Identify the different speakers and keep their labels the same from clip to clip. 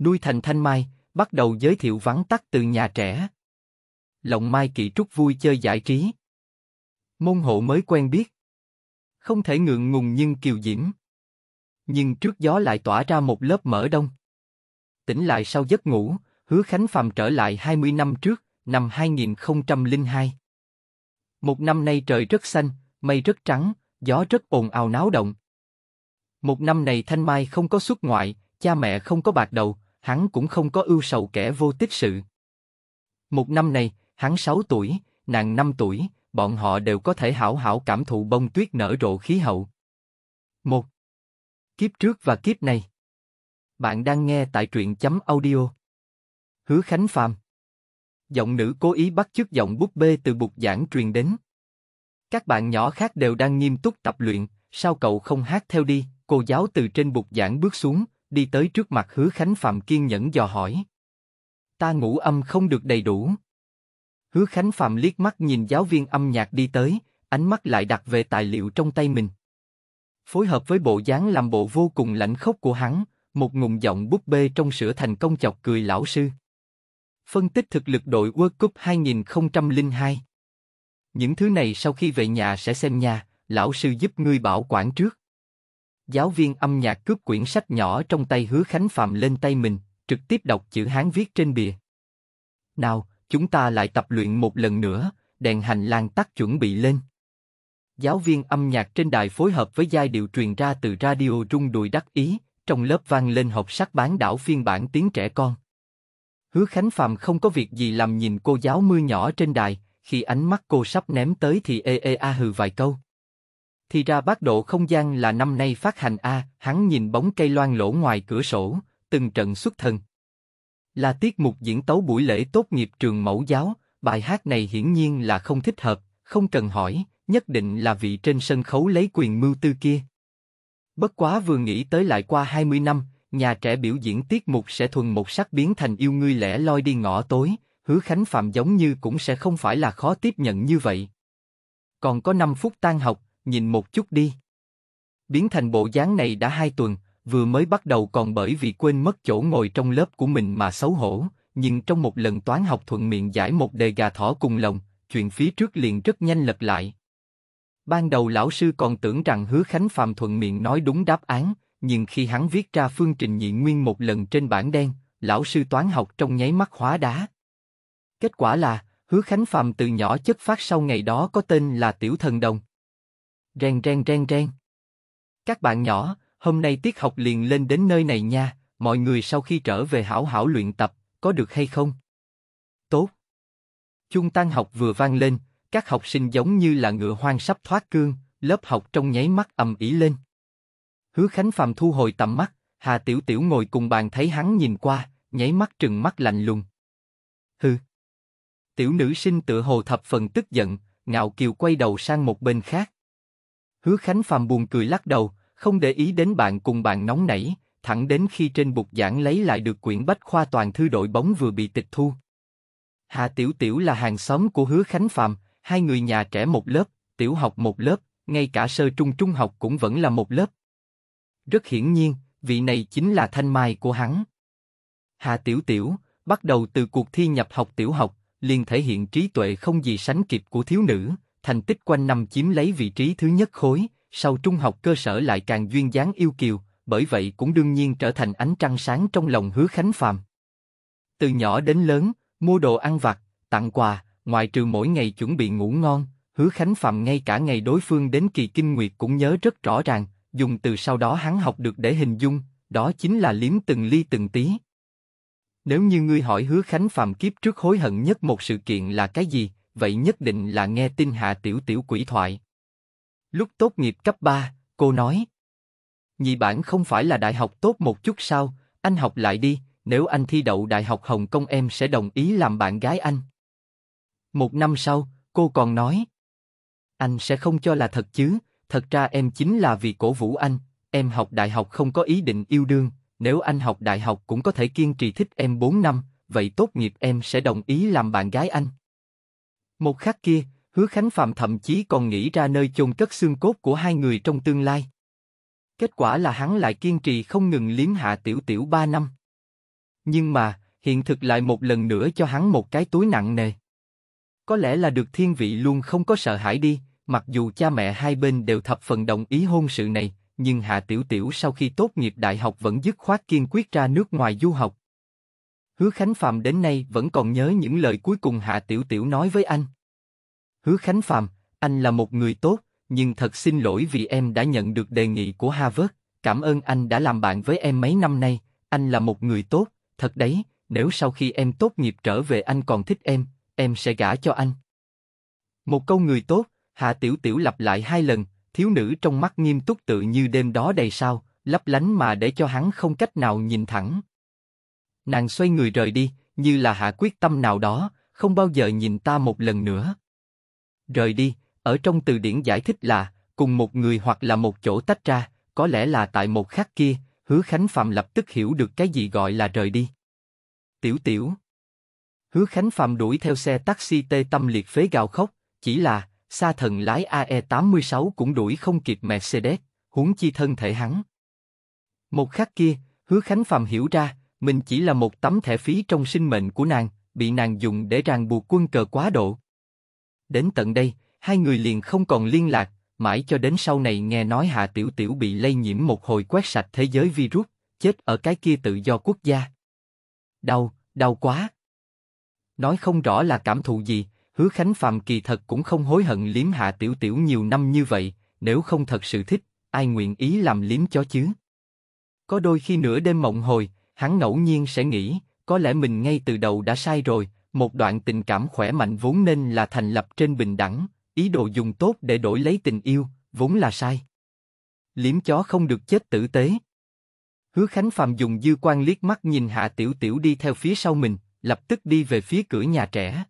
Speaker 1: nuôi thành thanh mai, bắt đầu giới thiệu vắn tắt từ nhà trẻ. Lộng Mai Kỵ Trúc vui chơi giải trí. Môn hộ mới quen biết. Không thể ngượng ngùng nhưng kiều diễm. Nhưng trước gió lại tỏa ra một lớp mỡ đông. Tỉnh lại sau giấc ngủ, hứa Khánh Phàm trở lại 20 năm trước, năm 2002. Một năm nay trời rất xanh, mây rất trắng, gió rất ồn ào náo động. Một năm này Thanh Mai không có xuất ngoại, cha mẹ không có bạc đầu, hắn cũng không có ưu sầu kẻ vô tích sự. Một năm này, hắn 6 tuổi, nàng 5 tuổi, bọn họ đều có thể hảo hảo cảm thụ bông tuyết nở rộ khí hậu. Một Kiếp trước và kiếp này Bạn đang nghe tại truyện chấm audio Hứa Khánh phàm Giọng nữ cố ý bắt chước giọng búp bê từ bục giảng truyền đến. Các bạn nhỏ khác đều đang nghiêm túc tập luyện, sao cậu không hát theo đi, cô giáo từ trên bục giảng bước xuống, đi tới trước mặt Hứa Khánh Phạm kiên nhẫn dò hỏi. Ta ngủ âm không được đầy đủ. Hứa Khánh Phạm liếc mắt nhìn giáo viên âm nhạc đi tới, ánh mắt lại đặt về tài liệu trong tay mình. Phối hợp với bộ dáng làm bộ vô cùng lãnh khốc của hắn, một ngụm giọng búp bê trong sữa thành công chọc cười lão sư. Phân tích thực lực đội World Cup 2002 Những thứ này sau khi về nhà sẽ xem nha, lão sư giúp ngươi bảo quản trước. Giáo viên âm nhạc cướp quyển sách nhỏ trong tay Hứa Khánh Phạm lên tay mình, trực tiếp đọc chữ Hán viết trên bìa. Nào, chúng ta lại tập luyện một lần nữa, đèn hành lang tắt chuẩn bị lên. Giáo viên âm nhạc trên đài phối hợp với giai điệu truyền ra từ radio rung đùi đắc ý, trong lớp vang lên học sắc bán đảo phiên bản tiếng trẻ con. Hứa Khánh Phạm không có việc gì làm nhìn cô giáo mưa nhỏ trên đài, khi ánh mắt cô sắp ném tới thì ê ê a hừ vài câu. Thì ra bác độ không gian là năm nay phát hành A, hắn nhìn bóng cây loan lỗ ngoài cửa sổ, từng trận xuất thần. Là tiết mục diễn tấu buổi lễ tốt nghiệp trường mẫu giáo, bài hát này hiển nhiên là không thích hợp, không cần hỏi, nhất định là vị trên sân khấu lấy quyền mưu tư kia. Bất quá vừa nghĩ tới lại qua 20 năm, nhà trẻ biểu diễn tiết mục sẽ thuần một sắc biến thành yêu ngươi lẻ loi đi ngõ tối, hứa khánh phạm giống như cũng sẽ không phải là khó tiếp nhận như vậy. Còn có 5 phút tan học, nhìn một chút đi. Biến thành bộ dáng này đã hai tuần, vừa mới bắt đầu còn bởi vì quên mất chỗ ngồi trong lớp của mình mà xấu hổ, nhưng trong một lần toán học thuận miệng giải một đề gà thỏ cùng lồng, chuyện phía trước liền rất nhanh lật lại. Ban đầu lão sư còn tưởng rằng Hứa Khánh Phạm thuận miệng nói đúng đáp án, nhưng khi hắn viết ra phương trình nhị nguyên một lần trên bảng đen, lão sư toán học trong nháy mắt hóa đá. Kết quả là, Hứa Khánh Phạm từ nhỏ chất phát sau ngày đó có tên là Tiểu Thần Đồng. Ren ren ren ren. Các bạn nhỏ, hôm nay tiết học liền lên đến nơi này nha, mọi người sau khi trở về hảo hảo luyện tập, có được hay không? Tốt. chung tăng học vừa vang lên, các học sinh giống như là ngựa hoang sắp thoát cương, lớp học trong nháy mắt ầm ĩ lên. Hứa Khánh phàm thu hồi tầm mắt, Hà Tiểu Tiểu ngồi cùng bàn thấy hắn nhìn qua, nháy mắt trừng mắt lạnh lùng. Hừ. Tiểu nữ sinh tự hồ thập phần tức giận, ngạo kiều quay đầu sang một bên khác. Hứa Khánh Phạm buồn cười lắc đầu, không để ý đến bạn cùng bạn nóng nảy, thẳng đến khi trên bục giảng lấy lại được quyển bách khoa toàn thư đội bóng vừa bị tịch thu. Hà Tiểu Tiểu là hàng xóm của Hứa Khánh Phạm, hai người nhà trẻ một lớp, tiểu học một lớp, ngay cả sơ trung trung học cũng vẫn là một lớp. Rất hiển nhiên, vị này chính là thanh mai của hắn. Hà Tiểu Tiểu, bắt đầu từ cuộc thi nhập học tiểu học, liền thể hiện trí tuệ không gì sánh kịp của thiếu nữ, thành tích quanh năm chiếm lấy vị trí thứ nhất khối, sau trung học cơ sở lại càng duyên dáng yêu kiều, bởi vậy cũng đương nhiên trở thành ánh trăng sáng trong lòng hứa Khánh Phạm. Từ nhỏ đến lớn, mua đồ ăn vặt, tặng quà, ngoài trừ mỗi ngày chuẩn bị ngủ ngon, hứa Khánh Phạm ngay cả ngày đối phương đến kỳ kinh nguyệt cũng nhớ rất rõ ràng, dùng từ sau đó hắn học được để hình dung, đó chính là liếm từng ly từng tí. Nếu như ngươi hỏi hứa Khánh Phạm kiếp trước hối hận nhất một sự kiện là cái gì, vậy nhất định là nghe tin Hạ Tiểu Tiểu quỷ thoại. Lúc tốt nghiệp cấp 3, cô nói. Nhị bản không phải là đại học tốt một chút sao, anh học lại đi, nếu anh thi đậu Đại học Hồng Kông em sẽ đồng ý làm bạn gái anh. Một năm sau, cô còn nói. Anh sẽ không cho là thật chứ, thật ra em chính là vì cổ vũ anh, em học đại học không có ý định yêu đương, nếu anh học đại học cũng có thể kiên trì thích em 4 năm, vậy tốt nghiệp em sẽ đồng ý làm bạn gái anh. Một khắc kia, Hứa Khánh Phạm thậm chí còn nghĩ ra nơi chôn cất xương cốt của hai người trong tương lai. Kết quả là hắn lại kiên trì không ngừng liếm hạ tiểu tiểu ba năm. Nhưng mà, hiện thực lại một lần nữa cho hắn một cái túi nặng nề. Có lẽ là được thiên vị luôn không có sợ hãi đi, mặc dù cha mẹ hai bên đều thập phần đồng ý hôn sự này, nhưng Hạ Tiểu Tiểu sau khi tốt nghiệp đại học vẫn dứt khoát kiên quyết ra nước ngoài du học. Hứa Khánh Phạm đến nay vẫn còn nhớ những lời cuối cùng Hạ Tiểu Tiểu nói với anh. Hứa Khánh Phạm, anh là một người tốt, nhưng thật xin lỗi vì em đã nhận được đề nghị của Harvard. Cảm ơn anh đã làm bạn với em mấy năm nay, anh là một người tốt, thật đấy, nếu sau khi em tốt nghiệp trở về anh còn thích em, em sẽ gả cho anh. Một câu người tốt, Hạ Tiểu Tiểu lặp lại hai lần, thiếu nữ trong mắt nghiêm túc tự như đêm đó đầy sao, lấp lánh mà để cho hắn không cách nào nhìn thẳng. Nàng xoay người rời đi, như là hạ quyết tâm nào đó, không bao giờ nhìn ta một lần nữa. Rời đi, ở trong từ điển giải thích là cùng một người hoặc là một chỗ tách ra, có lẽ là tại một khắc kia, Hứa Khánh Phạm lập tức hiểu được cái gì gọi là rời đi. Tiểu tiểu. Hứa Khánh Phạm đuổi theo xe taxi tê tâm liệt phế gào khóc, chỉ là, xa thần lái AE86 cũng đuổi không kịp Mercedes, huống chi thân thể hắn. Một khắc kia, Hứa Khánh Phạm hiểu ra, mình chỉ là một tấm thẻ phí trong sinh mệnh của nàng, bị nàng dùng để ràng buộc quân cờ quá độ. Đến tận đây, hai người liền không còn liên lạc, mãi cho đến sau này nghe nói Hạ Tiểu Tiểu bị lây nhiễm một hồi quét sạch thế giới virus, chết ở cái kia tự do quốc gia. Đau, đau quá. Nói không rõ là cảm thụ gì, Hứa Khánh Phạm kỳ thật cũng không hối hận liếm Hạ Tiểu Tiểu nhiều năm như vậy, nếu không thật sự thích, ai nguyện ý làm liếm chó chứ? Có đôi khi nửa đêm mộng hồi, hắn ngẫu nhiên sẽ nghĩ, có lẽ mình ngay từ đầu đã sai rồi, một đoạn tình cảm khỏe mạnh vốn nên là thành lập trên bình đẳng, ý đồ dùng tốt để đổi lấy tình yêu, vốn là sai. Liếm chó không được chết tử tế. Hứa Khánh Phạm dùng dư quan liếc mắt nhìn Hạ Tiểu Tiểu đi theo phía sau mình, lập tức đi về phía cửa nhà trẻ.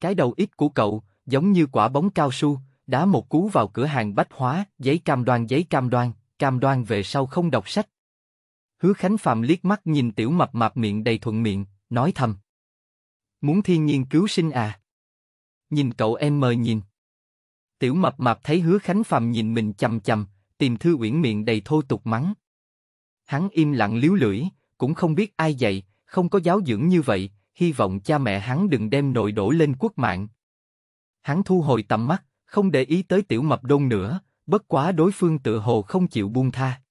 Speaker 1: Cái đầu ít của cậu, giống như quả bóng cao su, đá một cú vào cửa hàng bách hóa, giấy cam đoan giấy cam đoan, cam đoan về sau không đọc sách, Hứa Khánh Phạm liếc mắt nhìn tiểu mập mạp miệng đầy thuận miệng, nói thầm. Muốn thiên nhiên cứu sinh à? Nhìn cậu em mời nhìn. Tiểu mập mạp thấy Hứa Khánh Phạm nhìn mình chầm chầm, tìm Thư Uyển miệng đầy thô tục mắng. Hắn im lặng liếu lưỡi, cũng không biết ai dạy, không có giáo dưỡng như vậy, hy vọng cha mẹ hắn đừng đem nội đổ lên quốc mạng. Hắn thu hồi tầm mắt, không để ý tới tiểu mập đôn nữa, bất quá đối phương tự hồ không chịu buông tha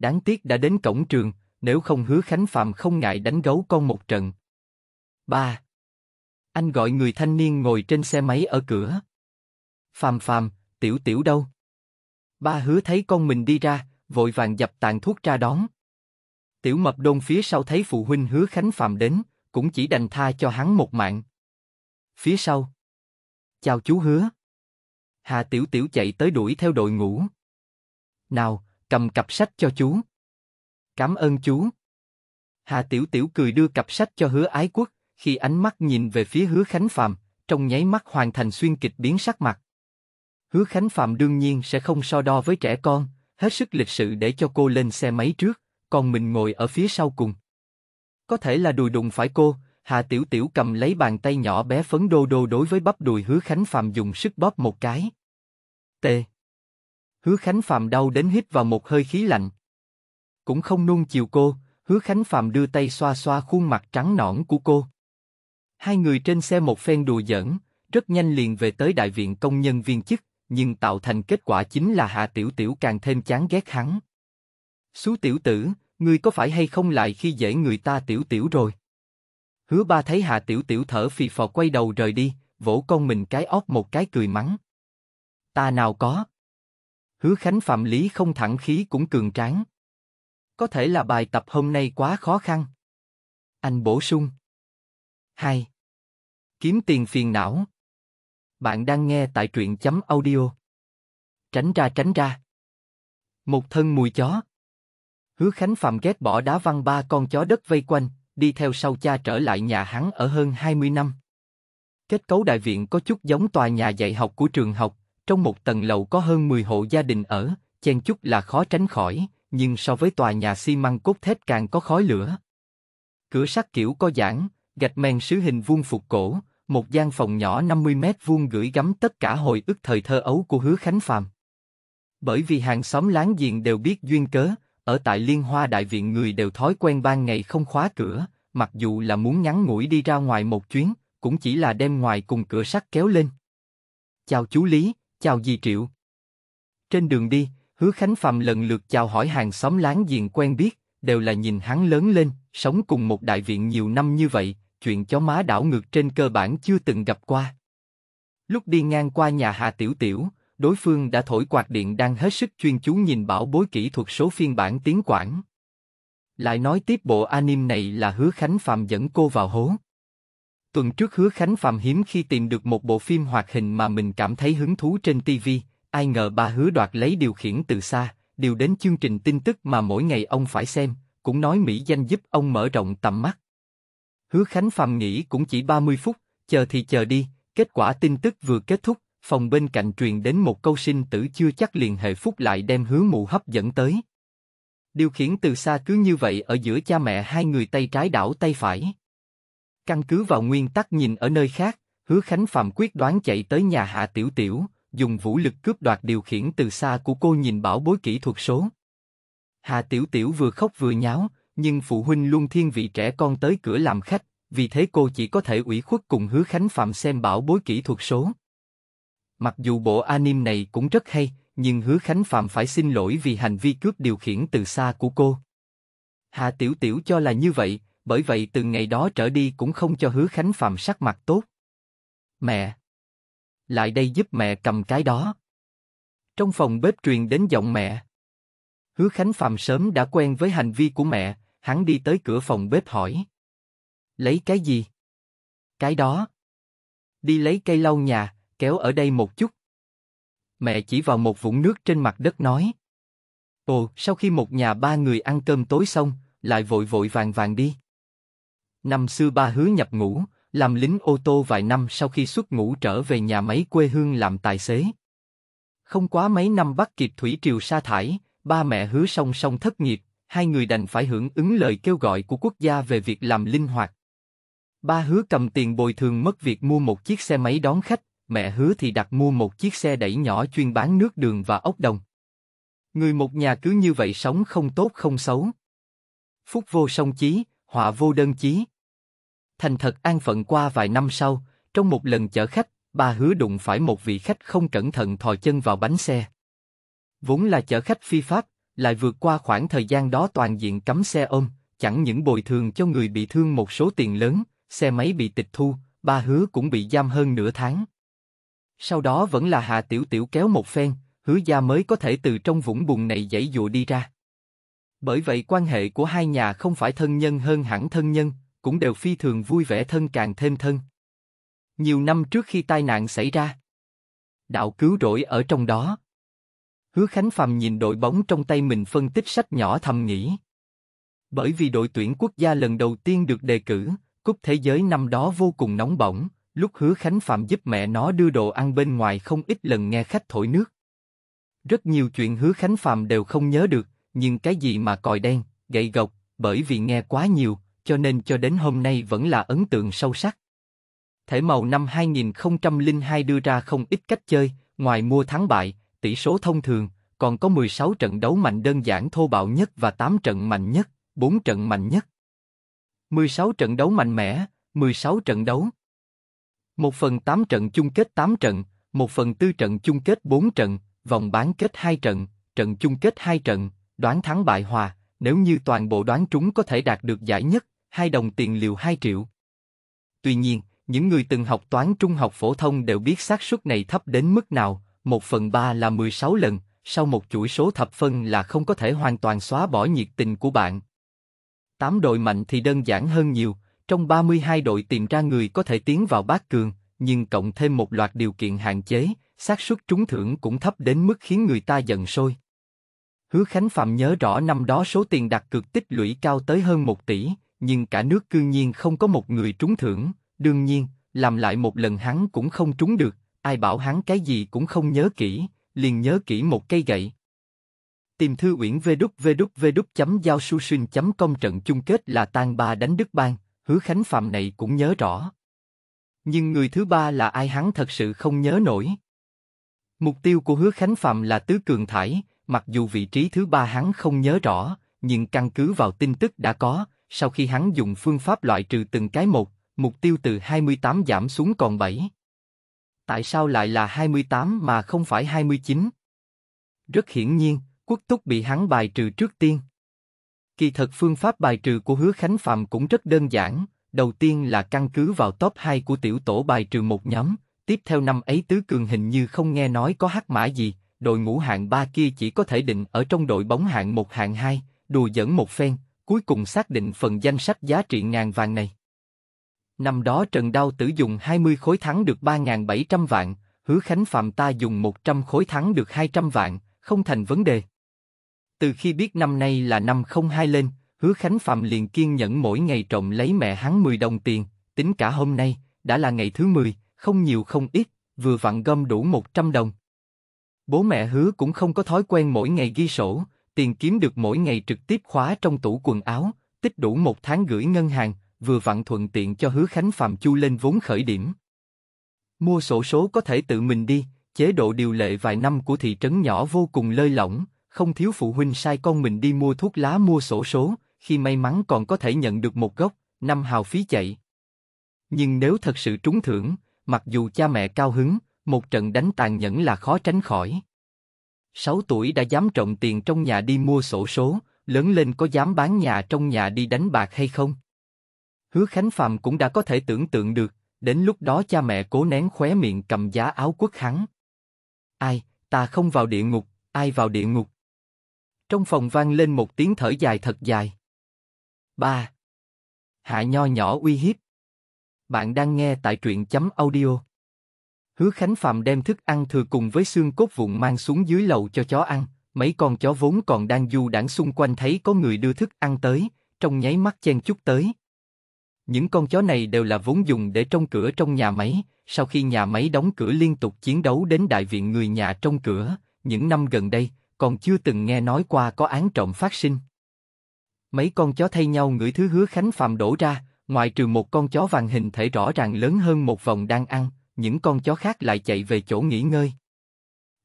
Speaker 1: đáng tiếc đã đến cổng trường, nếu không hứa Khánh Phạm không ngại đánh gấu con một trận. ba Anh gọi người thanh niên ngồi trên xe máy ở cửa. Phạm Phạm, tiểu tiểu đâu? Ba hứa thấy con mình đi ra, vội vàng dập tàn thuốc ra đón. Tiểu mập đôn phía sau thấy phụ huynh hứa Khánh Phạm đến, cũng chỉ đành tha cho hắn một mạng. Phía sau. Chào chú hứa. Hà tiểu tiểu chạy tới đuổi theo đội ngũ. Nào, cầm cặp sách cho chú. Cảm ơn chú. Hà Tiểu Tiểu cười đưa cặp sách cho hứa ái quốc, khi ánh mắt nhìn về phía hứa Khánh Phạm, trong nháy mắt hoàn thành xuyên kịch biến sắc mặt. Hứa Khánh Phạm đương nhiên sẽ không so đo với trẻ con, hết sức lịch sự để cho cô lên xe máy trước, còn mình ngồi ở phía sau cùng. Có thể là đùi đụng phải cô, Hà Tiểu Tiểu cầm lấy bàn tay nhỏ bé phấn đô đô đối với bắp đùi hứa Khánh Phạm dùng sức bóp một cái. t. Hứa Khánh Phạm đau đến hít vào một hơi khí lạnh. Cũng không nuông chiều cô, Hứa Khánh Phạm đưa tay xoa xoa khuôn mặt trắng nõn của cô. Hai người trên xe một phen đùa giỡn, rất nhanh liền về tới đại viện công nhân viên chức, nhưng tạo thành kết quả chính là Hạ Tiểu Tiểu càng thêm chán ghét hắn. Xú tiểu tử, ngươi có phải hay không lại khi dễ người ta tiểu tiểu rồi? Hứa ba thấy Hạ Tiểu Tiểu thở phì phò quay đầu rời đi, vỗ con mình cái óc một cái cười mắng. Ta nào có. Hứa Khánh phạm lý không thẳng khí cũng cường tráng. Có thể là bài tập hôm nay quá khó khăn. Anh bổ sung. 2. Kiếm tiền phiền não. Bạn đang nghe tại truyện chấm audio. Tránh ra tránh ra. Một thân mùi chó. Hứa Khánh Phạm ghét bỏ đá văng ba con chó đất vây quanh, đi theo sau cha trở lại nhà hắn ở hơn 20 năm. Kết cấu đại viện có chút giống tòa nhà dạy học của trường học, trong một tầng lầu có hơn 10 hộ gia đình ở, chen chúc là khó tránh khỏi, nhưng so với tòa nhà xi măng cốt thép càng có khói lửa. Cửa sắt kiểu có giãn, gạch men sứ hình vuông phục cổ, một gian phòng nhỏ 50 mét vuông gửi gắm tất cả hồi ức thời thơ ấu của Hứa Khánh Phàm. Bởi vì hàng xóm láng giềng đều biết duyên cớ, ở tại Liên Hoa Đại Viện người đều thói quen ban ngày không khóa cửa, mặc dù là muốn ngắn ngủi đi ra ngoài một chuyến, cũng chỉ là đem ngoài cùng cửa sắt kéo lên. Chào chú Lý, Chào dì Triệu. Trên đường đi, Hứa Khánh phàm lần lượt chào hỏi hàng xóm láng giềng quen biết, đều là nhìn hắn lớn lên, sống cùng một đại viện nhiều năm như vậy, chuyện chó má đảo ngược trên cơ bản chưa từng gặp qua. Lúc đi ngang qua nhà Hà Tiểu Tiểu, đối phương đã thổi quạt điện đang hết sức chuyên chú nhìn bảo bối kỹ thuật số phiên bản tiếng Quảng. Lại nói tiếp bộ anime này là Hứa Khánh phàm dẫn cô vào hố. Tuần trước hứa Khánh Phạm hiếm khi tìm được một bộ phim hoạt hình mà mình cảm thấy hứng thú trên TV, ai ngờ bà hứa đoạt lấy điều khiển từ xa, điều đến chương trình tin tức mà mỗi ngày ông phải xem, cũng nói mỹ danh giúp ông mở rộng tầm mắt. Hứa Khánh Phạm nghĩ cũng chỉ 30 phút, chờ thì chờ đi, kết quả tin tức vừa kết thúc, phòng bên cạnh truyền đến một câu sinh tử chưa chắc liền hệ phúc lại đem hứa mụ hấp dẫn tới. Điều khiển từ xa cứ như vậy ở giữa cha mẹ hai người tay trái đảo tay phải. Căn cứ vào nguyên tắc nhìn ở nơi khác, Hứa Khánh Phạm quyết đoán chạy tới nhà Hạ Tiểu Tiểu, dùng vũ lực cướp đoạt điều khiển từ xa của cô nhìn bảo bối kỹ thuật số. Hạ Tiểu Tiểu vừa khóc vừa nháo, nhưng phụ huynh luôn thiên vị trẻ con tới cửa làm khách, vì thế cô chỉ có thể ủy khuất cùng Hứa Khánh Phạm xem bảo bối kỹ thuật số. Mặc dù bộ anime này cũng rất hay, nhưng Hứa Khánh Phạm phải xin lỗi vì hành vi cướp điều khiển từ xa của cô. Hạ Tiểu Tiểu cho là như vậy, bởi vậy từ ngày đó trở đi cũng không cho Hứa Khánh Phạm sắc mặt tốt. Mẹ! Lại đây giúp mẹ cầm cái đó. Trong phòng bếp truyền đến giọng mẹ. Hứa Khánh Phạm sớm đã quen với hành vi của mẹ, hắn đi tới cửa phòng bếp hỏi. Lấy cái gì? Cái đó. Đi lấy cây lau nhà, kéo ở đây một chút. Mẹ chỉ vào một vũng nước trên mặt đất nói. Ồ, sau khi một nhà ba người ăn cơm tối xong, lại vội vội vàng vàng đi. Năm xưa ba hứa nhập ngũ, làm lính ô tô vài năm sau khi xuất ngũ trở về nhà máy quê hương làm tài xế. Không quá mấy năm bắt kịp Thủy Triều sa thải, ba mẹ hứa song song thất nghiệp, hai người đành phải hưởng ứng lời kêu gọi của quốc gia về việc làm linh hoạt. Ba hứa cầm tiền bồi thường mất việc mua một chiếc xe máy đón khách, mẹ hứa thì đặt mua một chiếc xe đẩy nhỏ chuyên bán nước đường và ốc đồng. Người một nhà cứ như vậy sống không tốt không xấu. Phúc vô song chí, họa vô đơn chí, thành thật an phận qua vài năm sau, trong một lần chở khách, bà hứa đụng phải một vị khách không cẩn thận thò chân vào bánh xe. Vốn là chở khách phi pháp, lại vượt qua khoảng thời gian đó toàn diện cấm xe ôm, chẳng những bồi thường cho người bị thương một số tiền lớn, xe máy bị tịch thu, bà hứa cũng bị giam hơn nửa tháng. Sau đó vẫn là Hà Tiểu Tiểu kéo một phen, hứa gia mới có thể từ trong vũng bùn này dãy dụa đi ra. Bởi vậy quan hệ của hai nhà không phải thân nhân hơn hẳn thân nhân, cũng đều phi thường vui vẻ thân càng thêm thân. Nhiều năm trước khi tai nạn xảy ra, đạo cứu rỗi ở trong đó. Hứa Khánh Phàm nhìn đội bóng trong tay mình phân tích sách nhỏ thầm nghĩ. Bởi vì đội tuyển quốc gia lần đầu tiên được đề cử, cúp thế giới năm đó vô cùng nóng bỏng, lúc Hứa Khánh phàm giúp mẹ nó đưa đồ ăn bên ngoài không ít lần nghe khách thổi nước. Rất nhiều chuyện Hứa Khánh phàm đều không nhớ được, nhưng cái gì mà còi đen, gậy gộc, bởi vì nghe quá nhiều, cho nên cho đến hôm nay vẫn là ấn tượng sâu sắc. Thể màu năm 2002 đưa ra không ít cách chơi, ngoài mua thắng bại, tỷ số thông thường, còn có 16 trận đấu mạnh đơn giản thô bạo nhất và 8 trận mạnh nhất, 4 trận mạnh nhất. 16 trận đấu mạnh mẽ, 16 trận đấu. 1 phần 8 trận chung kết 8 trận, 1 phần 4 trận chung kết 4 trận, vòng bán kết 2 trận, trận chung kết 2 trận, đoán thắng bại hòa, nếu như toàn bộ đoán trúng có thể đạt được giải nhất, hai đồng tiền liều 2 triệu. Tuy nhiên, những người từng học toán trung học phổ thông đều biết xác suất này thấp đến mức nào, 1 phần 3 là 16 lần, sau một chuỗi số thập phân là không có thể hoàn toàn xóa bỏ nhiệt tình của bạn. Tám đội mạnh thì đơn giản hơn nhiều, trong 32 đội tìm ra người có thể tiến vào bát cường, nhưng cộng thêm một loạt điều kiện hạn chế, xác suất trúng thưởng cũng thấp đến mức khiến người ta giận sôi. Hứa Khánh Phạm nhớ rõ năm đó số tiền đặt cược tích lũy cao tới hơn 1 tỷ, nhưng cả nước cương nhiên không có một người trúng thưởng, đương nhiên, làm lại một lần hắn cũng không trúng được, ai bảo hắn cái gì cũng không nhớ kỹ, liền nhớ kỹ một cây gậy. Tìm thư uyển vđvđvđ.giao.susin.com trận chung kết là tan ba đánh Đức Bang, hứa Khánh Phạm này cũng nhớ rõ. Nhưng người thứ ba là ai hắn thật sự không nhớ nổi. Mục tiêu của hứa Khánh Phạm là tứ cường thải, Mặc dù vị trí thứ ba hắn không nhớ rõ, nhưng căn cứ vào tin tức đã có, sau khi hắn dùng phương pháp loại trừ từng cái một, mục tiêu từ 28 giảm xuống còn 7. Tại sao lại là 28 mà không phải 29? Rất hiển nhiên, quốc túc bị hắn bài trừ trước tiên. Kỳ thật phương pháp bài trừ của Hứa Khánh Phạm cũng rất đơn giản, đầu tiên là căn cứ vào top 2 của tiểu tổ bài trừ một nhóm, tiếp theo năm ấy tứ cường hình như không nghe nói có hắc mã gì, đội ngũ hạng 3 kia chỉ có thể định ở trong đội bóng hạng 1 hạng 2, đùa dẫn một phen, cuối cùng xác định phần danh sách giá trị ngàn vàng này. Năm đó Trần Đao Tử dùng 20 khối thắng được 3.700 vạn, Hứa Khánh Phạm ta dùng 100 khối thắng được 200 vạn, không thành vấn đề. Từ khi biết năm nay là năm không hai lên, Hứa Khánh Phạm liền kiên nhẫn mỗi ngày trộm lấy mẹ hắn 10 đồng tiền, tính cả hôm nay, đã là ngày thứ 10, không nhiều không ít, vừa vặn gom đủ 100 đồng, Bố mẹ hứa cũng không có thói quen mỗi ngày ghi sổ, tiền kiếm được mỗi ngày trực tiếp khóa trong tủ quần áo, tích đủ một tháng gửi ngân hàng, vừa vặn thuận tiện cho hứa Khánh Phạm Chu lên vốn khởi điểm. Mua sổ số có thể tự mình đi, chế độ điều lệ vài năm của thị trấn nhỏ vô cùng lơi lỏng, không thiếu phụ huynh sai con mình đi mua thuốc lá mua sổ số, khi may mắn còn có thể nhận được một gốc, năm hào phí chạy. Nhưng nếu thật sự trúng thưởng, mặc dù cha mẹ cao hứng, một trận đánh tàn nhẫn là khó tránh khỏi. 6 tuổi đã dám trộm tiền trong nhà đi mua sổ số, lớn lên có dám bán nhà trong nhà đi đánh bạc hay không? Hứa Khánh Phạm cũng đã có thể tưởng tượng được, đến lúc đó cha mẹ cố nén khóe miệng cầm giá áo quất hắn. Ai, ta không vào địa ngục, ai vào địa ngục? Trong phòng vang lên một tiếng thở dài thật dài. Ba. Hạ Nho nhỏ uy hiếp. Bạn đang nghe tại truyện chấm audio. Hứa Khánh Phạm đem thức ăn thừa cùng với xương cốt vụn mang xuống dưới lầu cho chó ăn, mấy con chó vốn còn đang du đảng xung quanh thấy có người đưa thức ăn tới, trong nháy mắt chen chút tới. Những con chó này đều là vốn dùng để trông cửa trong nhà máy, sau khi nhà máy đóng cửa liên tục chiến đấu đến đại viện người nhà trong cửa, những năm gần đây, còn chưa từng nghe nói qua có án trộm phát sinh. Mấy con chó thay nhau ngửi thứ hứa Khánh Phạm đổ ra, ngoài trừ một con chó vàng hình thể rõ ràng lớn hơn một vòng đang ăn, những con chó khác lại chạy về chỗ nghỉ ngơi.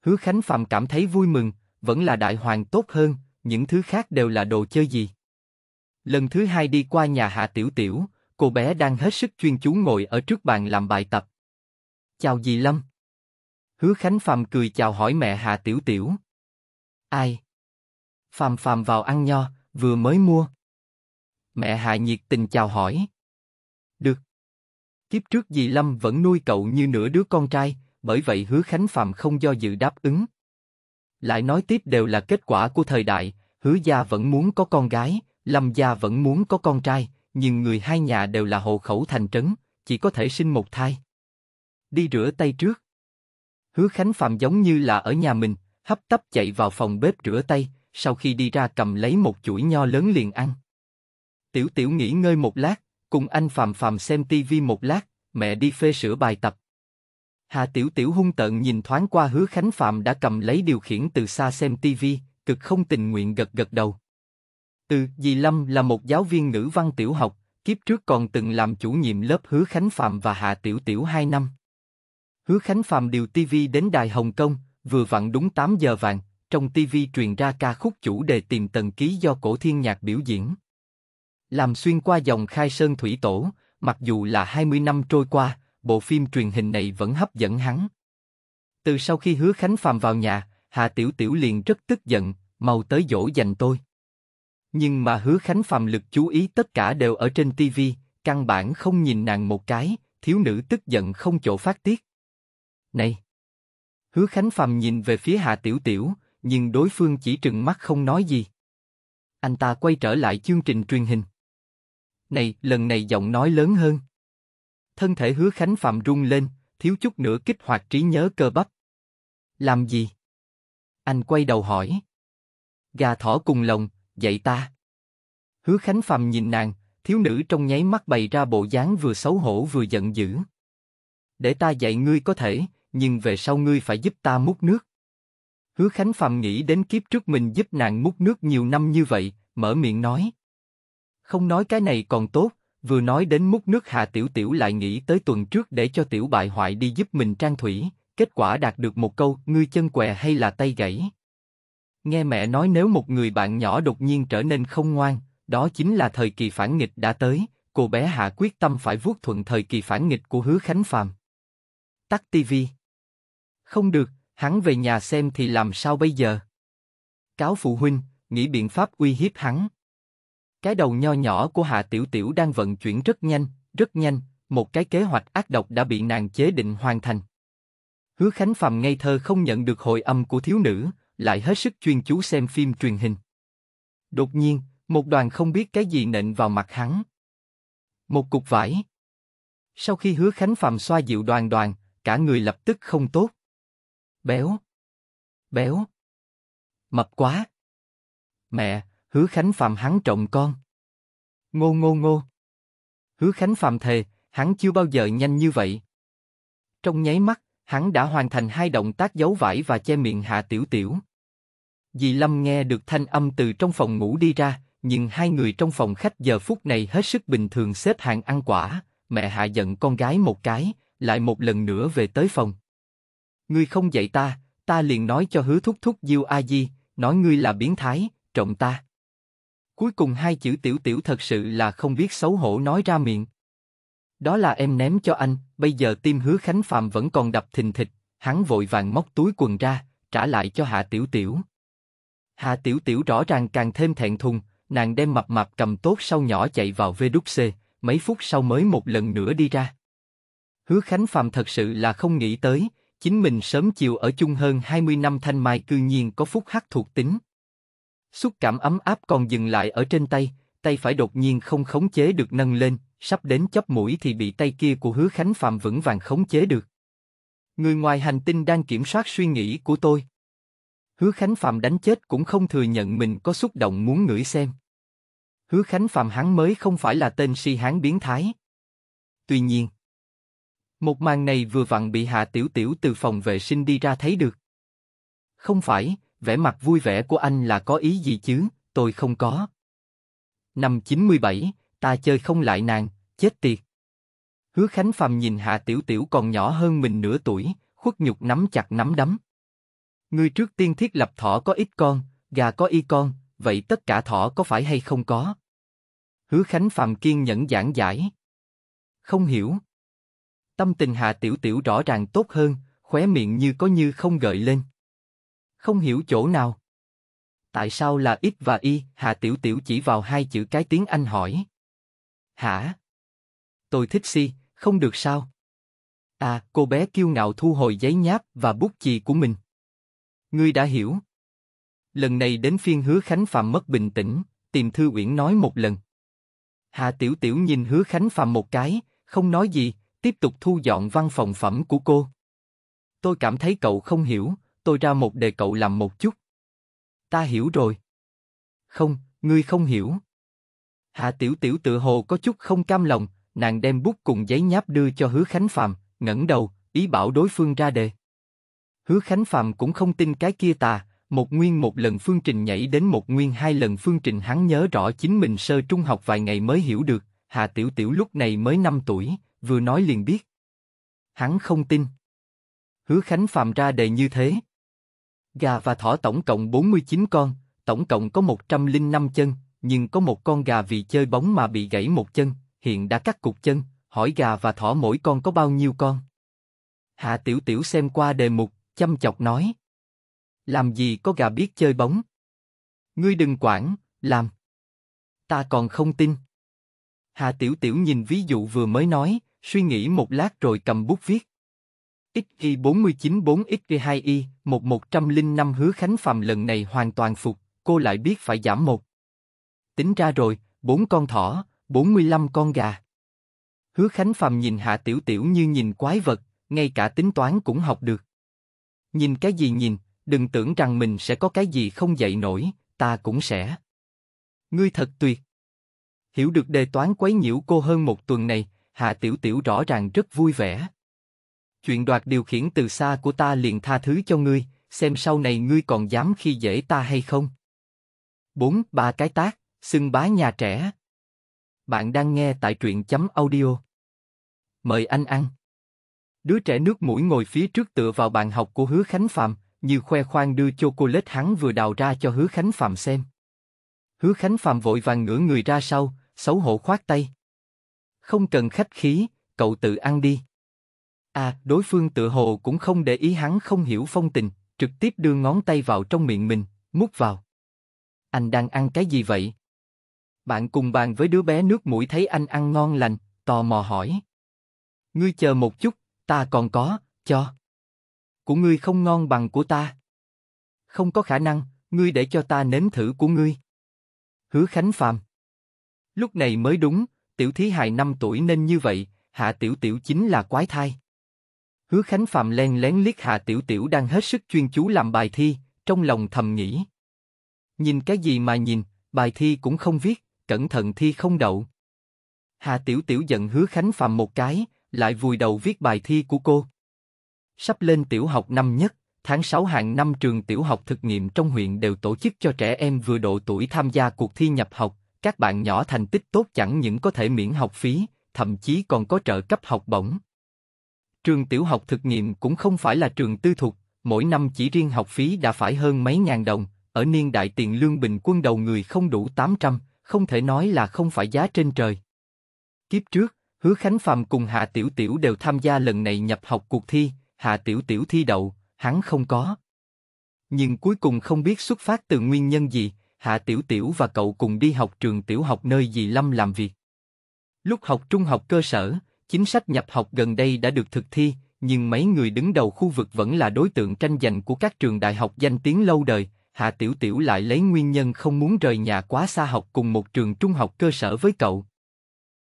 Speaker 1: Hứa Khánh Phạm cảm thấy vui mừng, vẫn là đại hoàng tốt hơn, những thứ khác đều là đồ chơi gì. Lần thứ hai đi qua nhà Hạ Tiểu Tiểu, cô bé đang hết sức chuyên chú ngồi ở trước bàn làm bài tập. Chào dì Lâm. Hứa Khánh Phạm cười chào hỏi mẹ Hạ Tiểu Tiểu. Ai? Phạm Phạm vào ăn nho, vừa mới mua. Mẹ Hạ nhiệt tình chào hỏi. Được, Kiếp trước dì Lâm vẫn nuôi cậu như nửa đứa con trai, bởi vậy Hứa Khánh Phạm không do dự đáp ứng. Lại nói tiếp đều là kết quả của thời đại, Hứa gia vẫn muốn có con gái, Lâm gia vẫn muốn có con trai, nhưng người hai nhà đều là hộ khẩu thành trấn, chỉ có thể sinh một thai. Đi rửa tay trước. Hứa Khánh Phạm giống như là ở nhà mình, hấp tấp chạy vào phòng bếp rửa tay, sau khi đi ra cầm lấy một chuỗi nho lớn liền ăn. Tiểu Tiểu nghỉ ngơi một lát, cùng anh Phạm Phạm xem tivi một lát, mẹ đi phê sửa bài tập. Hà Tiểu Tiểu hung tợn nhìn thoáng qua Hứa Khánh Phạm đã cầm lấy điều khiển từ xa xem tivi, cực không tình nguyện gật gật đầu. Từ, dì Lâm là một giáo viên ngữ văn tiểu học, kiếp trước còn từng làm chủ nhiệm lớp Hứa Khánh Phạm và Hà Tiểu Tiểu 2 năm. Hứa Khánh Phạm điều tivi đến Đài Hồng Kông, vừa vặn đúng 8 giờ vàng, trong tivi truyền ra ca khúc chủ đề tìm tần ký do cổ thiên nhạc biểu diễn. Làm xuyên qua dòng khai sơn thủy tổ, mặc dù là 20 năm trôi qua, bộ phim truyền hình này vẫn hấp dẫn hắn. Từ sau khi hứa Khánh Phàm vào nhà, Hà Tiểu Tiểu liền rất tức giận, mau tới dỗ dành tôi. Nhưng mà hứa Khánh Phàm lực chú ý tất cả đều ở trên TV, căn bản không nhìn nàng một cái, thiếu nữ tức giận không chỗ phát tiết. Này! Hứa Khánh Phàm nhìn về phía Hạ Tiểu Tiểu, nhưng đối phương chỉ trừng mắt không nói gì. Anh ta quay trở lại chương trình truyền hình. Này, lần này giọng nói lớn hơn. Thân thể hứa khánh phạm rung lên, thiếu chút nữa kích hoạt trí nhớ cơ bắp. Làm gì? Anh quay đầu hỏi. Gà thỏ cùng lòng, dạy ta. Hứa khánh phạm nhìn nàng, thiếu nữ trong nháy mắt bày ra bộ dáng vừa xấu hổ vừa giận dữ. Để ta dạy ngươi có thể, nhưng về sau ngươi phải giúp ta múc nước. Hứa Khánh Phạm nghĩ đến kiếp trước mình giúp nàng múc nước nhiều năm như vậy, mở miệng nói. Không nói cái này còn tốt, vừa nói đến múc nước Hà Tiểu Tiểu lại nghĩ tới tuần trước để cho Tiểu bại hoại đi giúp mình trang thủy, kết quả đạt được một câu ngươi chân què hay là tay gãy. Nghe mẹ nói nếu một người bạn nhỏ đột nhiên trở nên không ngoan, đó chính là thời kỳ phản nghịch đã tới, cô bé hạ quyết tâm phải vuốt thuận thời kỳ phản nghịch của Hứa Khánh Phàm. Tắt tivi. Không được, hắn về nhà xem thì làm sao bây giờ? Cáo phụ huynh, nghĩ biện pháp uy hiếp hắn. Cái đầu nho nhỏ của Hạ Tiểu Tiểu đang vận chuyển rất nhanh, rất nhanh, một cái kế hoạch ác độc đã bị nàng chế định hoàn thành. Hứa Khánh phàm ngây thơ không nhận được hồi âm của thiếu nữ, lại hết sức chuyên chú xem phim truyền hình. Đột nhiên, một đoàn không biết cái gì nện vào mặt hắn. Một cục vải. Sau khi hứa Khánh phàm xoa dịu đoàn đoàn, cả người lập tức không tốt. Béo. Béo. Mập quá. Mẹ, Hứa Khánh Phạm hắn trọng con. Ngô ngô ngô. Hứa Khánh Phạm thề, hắn chưa bao giờ nhanh như vậy. Trong nháy mắt, hắn đã hoàn thành hai động tác giấu vải và che miệng Hạ Tiểu Tiểu. Dì Lâm nghe được thanh âm từ trong phòng ngủ đi ra, nhưng hai người trong phòng khách giờ phút này hết sức bình thường xếp hàng ăn quả, mẹ Hạ giận con gái một cái, lại một lần nữa về tới phòng. Ngươi không dạy ta, ta liền nói cho hứa thúc thúc Diêu A Di, nói ngươi là biến thái, trọng ta. Cuối cùng hai chữ tiểu tiểu thật sự là không biết xấu hổ nói ra miệng. Đó là em ném cho anh, bây giờ tim hứa Khánh Phạm vẫn còn đập thình thịch, hắn vội vàng móc túi quần ra, trả lại cho Hạ Tiểu Tiểu. Hạ Tiểu Tiểu rõ ràng càng thêm thẹn thùng, nàng đem mập mập cầm tốt sau nhỏ chạy vào VWC, mấy phút sau mới một lần nữa đi ra. Hứa Khánh Phạm thật sự là không nghĩ tới, chính mình sớm chiều ở chung hơn 20 năm thanh mai cư nhiên có phúc hắc thuộc tính. Xúc cảm ấm áp còn dừng lại ở trên tay, tay phải đột nhiên không khống chế được nâng lên, sắp đến chóp mũi thì bị tay kia của Hứa Khánh Phạm vững vàng khống chế được. Người ngoài hành tinh đang kiểm soát suy nghĩ của tôi. Hứa Khánh Phạm đánh chết cũng không thừa nhận mình có xúc động muốn ngửi xem. Hứa Khánh Phạm hắn mới không phải là tên si hán biến thái. Tuy nhiên, một màn này vừa vặn bị Hạ Tiểu Tiểu từ phòng vệ sinh đi ra thấy được. Không phải, vẻ mặt vui vẻ của anh là có ý gì chứ, tôi không có. Năm 97, ta chơi không lại nàng, chết tiệt. Hứa Khánh Phàm nhìn Hạ Tiểu Tiểu còn nhỏ hơn mình nửa tuổi, khuất nhục nắm chặt nắm đấm. người trước tiên thiết lập thỏ có ít con, gà có y con, vậy tất cả thỏ có phải hay không có? Hứa Khánh Phàm kiên nhẫn giảng giải. Không hiểu. Tâm tình Hạ Tiểu Tiểu rõ ràng tốt hơn, khóe miệng như có như không gợi lên không hiểu chỗ nào. Tại sao là X và Y? Hà Tiểu Tiểu chỉ vào hai chữ cái tiếng Anh hỏi. Hả? Tôi thích si, không được sao? À, cô bé kiêu ngạo thu hồi giấy nháp và bút chì của mình. Ngươi đã hiểu. Lần này đến phiên Hứa Khánh Phạm mất bình tĩnh, tìm Thư Uyển nói một lần. Hà Tiểu Tiểu nhìn Hứa Khánh Phạm một cái, không nói gì, tiếp tục thu dọn văn phòng phẩm của cô. Tôi cảm thấy cậu không hiểu, tôi ra một đề cậu làm một chút. Ta hiểu rồi. Không, ngươi không hiểu. Hạ Tiểu Tiểu tự hồ có chút không cam lòng, nàng đem bút cùng giấy nháp đưa cho Hứa Khánh Phạm, ngẩng đầu, ý bảo đối phương ra đề. Hứa Khánh Phạm cũng không tin cái kia tà, một nguyên một lần phương trình nhảy đến một nguyên hai lần phương trình hắn nhớ rõ chính mình sơ trung học vài ngày mới hiểu được, Hà Tiểu Tiểu lúc này mới 5 tuổi, vừa nói liền biết. Hắn không tin. Hứa Khánh Phạm ra đề như thế, Gà và thỏ tổng cộng 49 con, tổng cộng có 105 chân, nhưng có một con gà vì chơi bóng mà bị gãy một chân, hiện đã cắt cục chân, hỏi gà và thỏ mỗi con có bao nhiêu con. Hạ Tiểu Tiểu xem qua đề mục, chăm chọc nói. Làm gì có gà biết chơi bóng? Ngươi đừng quản, làm. Ta còn không tin. Hạ Tiểu Tiểu nhìn ví dụ vừa mới nói, suy nghĩ một lát rồi cầm bút viết. XY494XY2Y, một 1105 hứa Khánh phàm lần này hoàn toàn phục, cô lại biết phải giảm một. Tính ra rồi, bốn con thỏ, 45 con gà. Hứa Khánh phàm nhìn Hạ Tiểu Tiểu như nhìn quái vật, ngay cả tính toán cũng học được. Nhìn cái gì nhìn, đừng tưởng rằng mình sẽ có cái gì không dậy nổi, ta cũng sẽ. Ngươi thật tuyệt. Hiểu được đề toán quấy nhiễu cô hơn một tuần này, Hạ Tiểu Tiểu rõ ràng rất vui vẻ chuyện đoạt điều khiển từ xa của ta liền tha thứ cho ngươi, xem sau này ngươi còn dám khi dễ ta hay không. 4. Ba cái tác, xưng bá nhà trẻ. Bạn đang nghe tại truyện chấm audio. Mời anh ăn. Đứa trẻ nước mũi ngồi phía trước tựa vào bàn học của Hứa Khánh Phạm, như khoe khoang đưa chocolate hắn vừa đào ra cho Hứa Khánh Phạm xem. Hứa Khánh Phạm vội vàng ngửa người ra sau, xấu hổ khoát tay. Không cần khách khí, cậu tự ăn đi. À, đối phương tự hồ cũng không để ý hắn không hiểu phong tình, trực tiếp đưa ngón tay vào trong miệng mình, mút vào. Anh đang ăn cái gì vậy? Bạn cùng bàn với đứa bé nước mũi thấy anh ăn ngon lành, tò mò hỏi. Ngươi chờ một chút, ta còn có, cho. Của ngươi không ngon bằng của ta. Không có khả năng, ngươi để cho ta nếm thử của ngươi. Hứa Khánh phàm Lúc này mới đúng, tiểu thí hài 5 tuổi nên như vậy, hạ tiểu tiểu chính là quái thai. Hứa Khánh Phạm len lén liếc Hà Tiểu Tiểu đang hết sức chuyên chú làm bài thi, trong lòng thầm nghĩ. Nhìn cái gì mà nhìn, bài thi cũng không viết, cẩn thận thi không đậu. Hà Tiểu Tiểu giận Hứa Khánh Phạm một cái, lại vùi đầu viết bài thi của cô. Sắp lên tiểu học năm nhất, tháng 6 hàng năm trường tiểu học thực nghiệm trong huyện đều tổ chức cho trẻ em vừa độ tuổi tham gia cuộc thi nhập học, các bạn nhỏ thành tích tốt chẳng những có thể miễn học phí, thậm chí còn có trợ cấp học bổng. Trường tiểu học thực nghiệm cũng không phải là trường tư thục, mỗi năm chỉ riêng học phí đã phải hơn mấy ngàn đồng, ở niên đại tiền lương bình quân đầu người không đủ 800, không thể nói là không phải giá trên trời. Kiếp trước, Hứa Khánh Phạm cùng Hạ Tiểu Tiểu đều tham gia lần này nhập học cuộc thi, Hạ Tiểu Tiểu thi đậu, hắn không có. Nhưng cuối cùng không biết xuất phát từ nguyên nhân gì, Hạ Tiểu Tiểu và cậu cùng đi học trường tiểu học nơi dì Lâm làm việc. Lúc học trung học cơ sở, chính sách nhập học gần đây đã được thực thi, nhưng mấy người đứng đầu khu vực vẫn là đối tượng tranh giành của các trường đại học danh tiếng lâu đời. Hạ Tiểu Tiểu lại lấy nguyên nhân không muốn rời nhà quá xa học cùng một trường trung học cơ sở với cậu.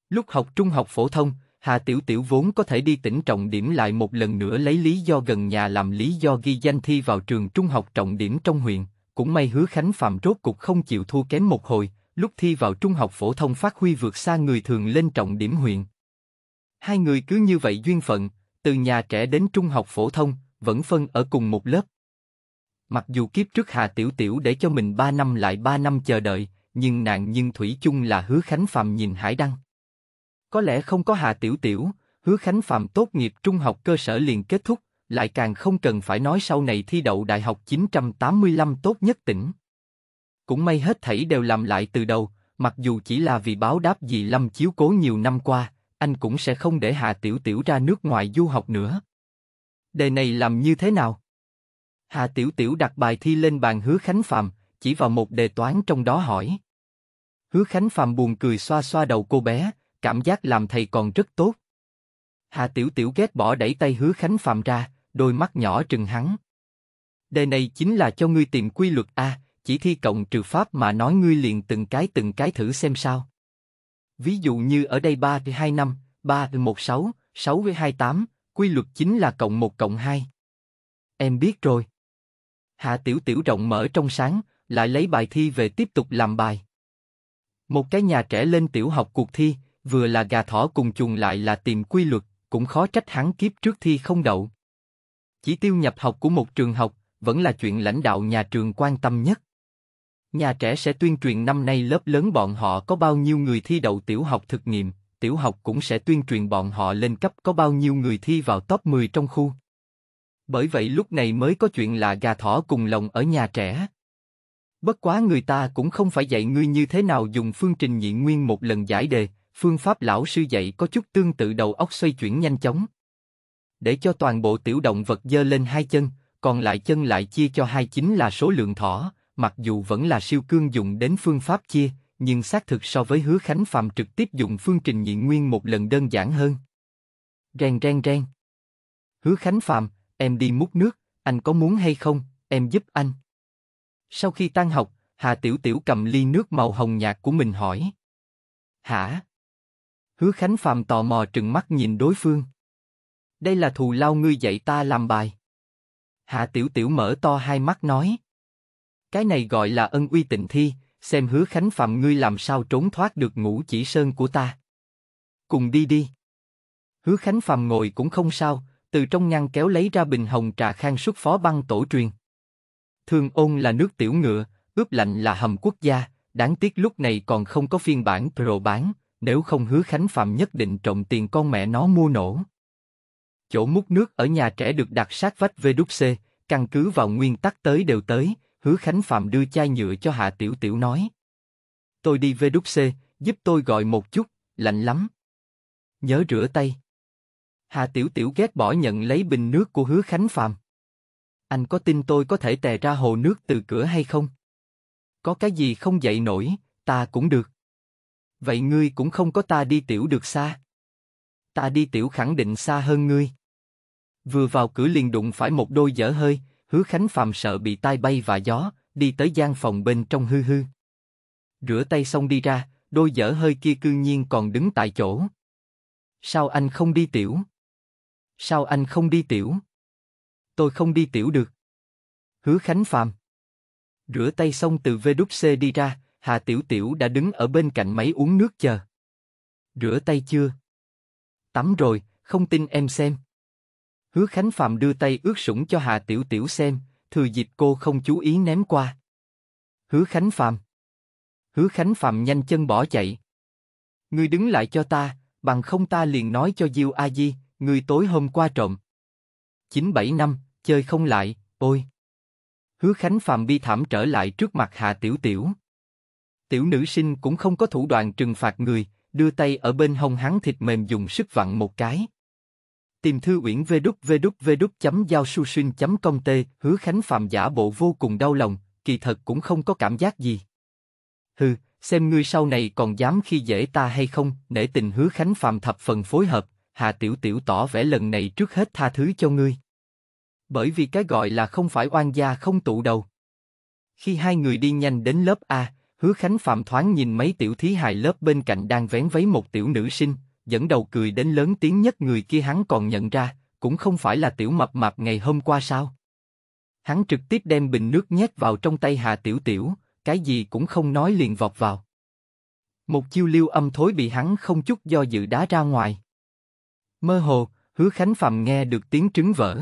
Speaker 1: Lúc học trung học phổ thông, Hà Tiểu Tiểu vốn có thể đi tỉnh trọng điểm lại một lần nữa lấy lý do gần nhà làm lý do ghi danh thi vào trường trung học trọng điểm trong huyện, cũng may hứa Khánh Phạm rốt cục không chịu thua kém một hồi, lúc thi vào trung học phổ thông phát huy vượt xa người thường lên trọng điểm huyện. Hai người cứ như vậy duyên phận, từ nhà trẻ đến trung học phổ thông, vẫn phân ở cùng một lớp. Mặc dù kiếp trước Hà Tiểu Tiểu để cho mình ba năm lại ba năm chờ đợi, nhưng nàng nhưng thủy chung là Hứa Khánh Phạm nhìn Hải Đăng. Có lẽ không có Hà Tiểu Tiểu, Hứa Khánh Phạm tốt nghiệp trung học cơ sở liền kết thúc, lại càng không cần phải nói sau này thi đậu đại học 985 tốt nhất tỉnh. Cũng may hết thảy đều làm lại từ đầu, mặc dù chỉ là vì báo đáp gì Lâm chiếu cố nhiều năm qua, anh cũng sẽ không để Hà Tiểu Tiểu ra nước ngoài du học nữa. Đề này làm như thế nào? Hà Tiểu Tiểu đặt bài thi lên bàn Hứa Khánh Phạm, chỉ vào một đề toán trong đó hỏi. Hứa Khánh Phạm buồn cười xoa xoa đầu cô bé, cảm giác làm thầy còn rất tốt. Hà Tiểu Tiểu ghét bỏ đẩy tay Hứa Khánh Phạm ra, đôi mắt nhỏ trừng hắn. Đề này chính là cho ngươi tìm quy luật A, chỉ thi cộng trừ pháp mà nói ngươi liền từng cái từng cái thử xem sao. Ví dụ như ở đây 3 thì 2 năm, 3 thì 16, 6 với 28, quy luật chính là cộng 1 cộng 2. Em biết rồi. Hạ Tiểu Tiểu rộng mở trong sáng, lại lấy bài thi về tiếp tục làm bài. Một cái nhà trẻ lên tiểu học cuộc thi, vừa là gà thỏ cùng chuồng lại là tìm quy luật, cũng khó trách hắn kiếp trước thi không đậu. Chỉ tiêu nhập học của một trường học vẫn là chuyện lãnh đạo nhà trường quan tâm nhất. Nhà trẻ sẽ tuyên truyền năm nay lớp lớn bọn họ có bao nhiêu người thi đậu tiểu học thực nghiệm, tiểu học cũng sẽ tuyên truyền bọn họ lên cấp có bao nhiêu người thi vào top 10 trong khu. Bởi vậy lúc này mới có chuyện là gà thỏ cùng lồng ở nhà trẻ. Bất quá người ta cũng không phải dạy ngươi như thế nào dùng phương trình nhị nguyên một lần giải đề, phương pháp lão sư dạy có chút tương tự đầu óc xoay chuyển nhanh chóng. Để cho toàn bộ tiểu động vật dơ lên hai chân, còn lại chân lại chia cho hai chính là số lượng thỏ, mặc dù vẫn là siêu cương dùng đến phương pháp chia, nhưng xác thực so với hứa khánh phàm trực tiếp dùng phương trình nhị nguyên một lần đơn giản hơn. Rèn rèn rèn. Hứa khánh phàm, em đi múc nước, anh có muốn hay không, em giúp anh. Sau khi tan học, Hà Tiểu Tiểu cầm ly nước màu hồng nhạt của mình hỏi. Hả? Hứa Khánh Phạm tò mò trừng mắt nhìn đối phương. Đây là thù lao ngươi dạy ta làm bài. Hạ Tiểu Tiểu mở to hai mắt nói. Cái này gọi là ân uy tịnh thi, xem hứa khánh phàm ngươi làm sao trốn thoát được ngũ chỉ sơn của ta. Cùng đi đi. Hứa khánh phàm ngồi cũng không sao, từ trong ngăn kéo lấy ra bình hồng trà khang xuất phó băng tổ truyền. Thường ôn là nước tiểu ngựa, ướp lạnh là hầm quốc gia, đáng tiếc lúc này còn không có phiên bản pro bán, nếu không hứa khánh phàm nhất định trộm tiền con mẹ nó mua nổ. Chỗ múc nước ở nhà trẻ được đặt sát vách VWC, căn cứ vào nguyên tắc tới đều tới, Hứa Khánh Phạm đưa chai nhựa cho Hạ Tiểu Tiểu nói. Tôi đi về đúc C, giúp tôi gọi một chút, lạnh lắm. Nhớ rửa tay. Hạ Tiểu Tiểu ghét bỏ nhận lấy bình nước của Hứa Khánh Phạm. Anh có tin tôi có thể tè ra hồ nước từ cửa hay không? Có cái gì không dậy nổi, ta cũng được. Vậy ngươi cũng không có ta đi tiểu được xa. Ta đi tiểu khẳng định xa hơn ngươi. Vừa vào cửa liền đụng phải một đôi dở hơi, Hứa Khánh Phạm sợ bị tai bay và gió, đi tới gian phòng bên trong hư hư. Rửa tay xong đi ra, đôi dở hơi kia cương nhiên còn đứng tại chỗ. Sao anh không đi tiểu? Sao anh không đi tiểu? Tôi không đi tiểu được. Hứa Khánh Phạm Rửa tay xong từ đúc VWC đi ra, Hà Tiểu Tiểu đã đứng ở bên cạnh máy uống nước chờ. Rửa tay chưa? Tắm rồi, không tin em xem. Hứa Khánh Phạm đưa tay ướt sũng cho Hà Tiểu Tiểu xem, thừa dịp cô không chú ý ném qua. Hứa Khánh Phạm. Hứa Khánh Phạm nhanh chân bỏ chạy. Người đứng lại cho ta, bằng không ta liền nói cho Diêu A Di, người tối hôm qua trộm. 97 năm, chơi không lại, ôi. Hứa Khánh Phạm bi thảm trở lại trước mặt Hà Tiểu Tiểu. Tiểu nữ sinh cũng không có thủ đoạn trừng phạt người, đưa tay ở bên hông hắn thịt mềm dùng sức vặn một cái. Tìm thư uyển vê đúc vê đúc vê đúc chấm giao su xuyên chấm công tê, hứa khánh phạm giả bộ vô cùng đau lòng, kỳ thật cũng không có cảm giác gì. hư xem ngươi sau này còn dám khi dễ ta hay không, nể tình hứa khánh phạm thập phần phối hợp, Hà Tiểu Tiểu tỏ vẻ lần này trước hết tha thứ cho ngươi. Bởi vì cái gọi là không phải oan gia không tụ đầu. Khi hai người đi nhanh đến lớp A, Hứa Khánh Phạm thoáng nhìn mấy tiểu thí hài lớp bên cạnh đang vén váy một tiểu nữ sinh, dẫn đầu cười đến lớn tiếng nhất người kia hắn còn nhận ra, cũng không phải là tiểu mập mạp ngày hôm qua sao? Hắn trực tiếp đem bình nước nhét vào trong tay Hà Tiểu Tiểu, cái gì cũng không nói liền vọt vào. Một chiêu lưu âm thối bị hắn không chút do dự đá ra ngoài. Mơ hồ, Hứa Khánh phàm nghe được tiếng trứng vỡ.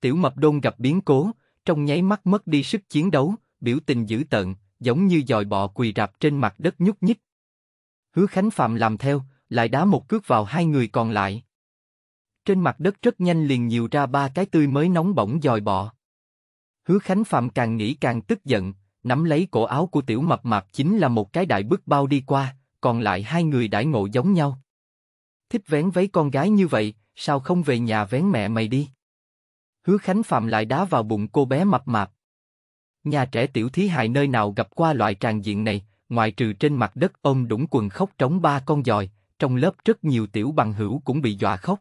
Speaker 1: Tiểu mập đôn gặp biến cố, trong nháy mắt mất đi sức chiến đấu, biểu tình dữ tợn, giống như dòi bọ quỳ rạp trên mặt đất nhúc nhích. Hứa Khánh phàm làm theo, lại đá một cước vào hai người còn lại. Trên mặt đất rất nhanh liền nhiều ra ba cái tươi mới nóng bỏng dòi bọ. Hứa Khánh Phạm càng nghĩ càng tức giận, nắm lấy cổ áo của tiểu mập mạp chính là một cái đại bước bao đi qua, còn lại hai người đãi ngộ giống nhau. Thích vén váy con gái như vậy, sao không về nhà vén mẹ mày đi? Hứa Khánh Phạm lại đá vào bụng cô bé mập mạp. Nhà trẻ tiểu thí hại nơi nào gặp qua loại tràn diện này, ngoài trừ trên mặt đất ôm đũng quần khóc trống ba con dòi trong lớp rất nhiều tiểu bằng hữu cũng bị dọa khóc.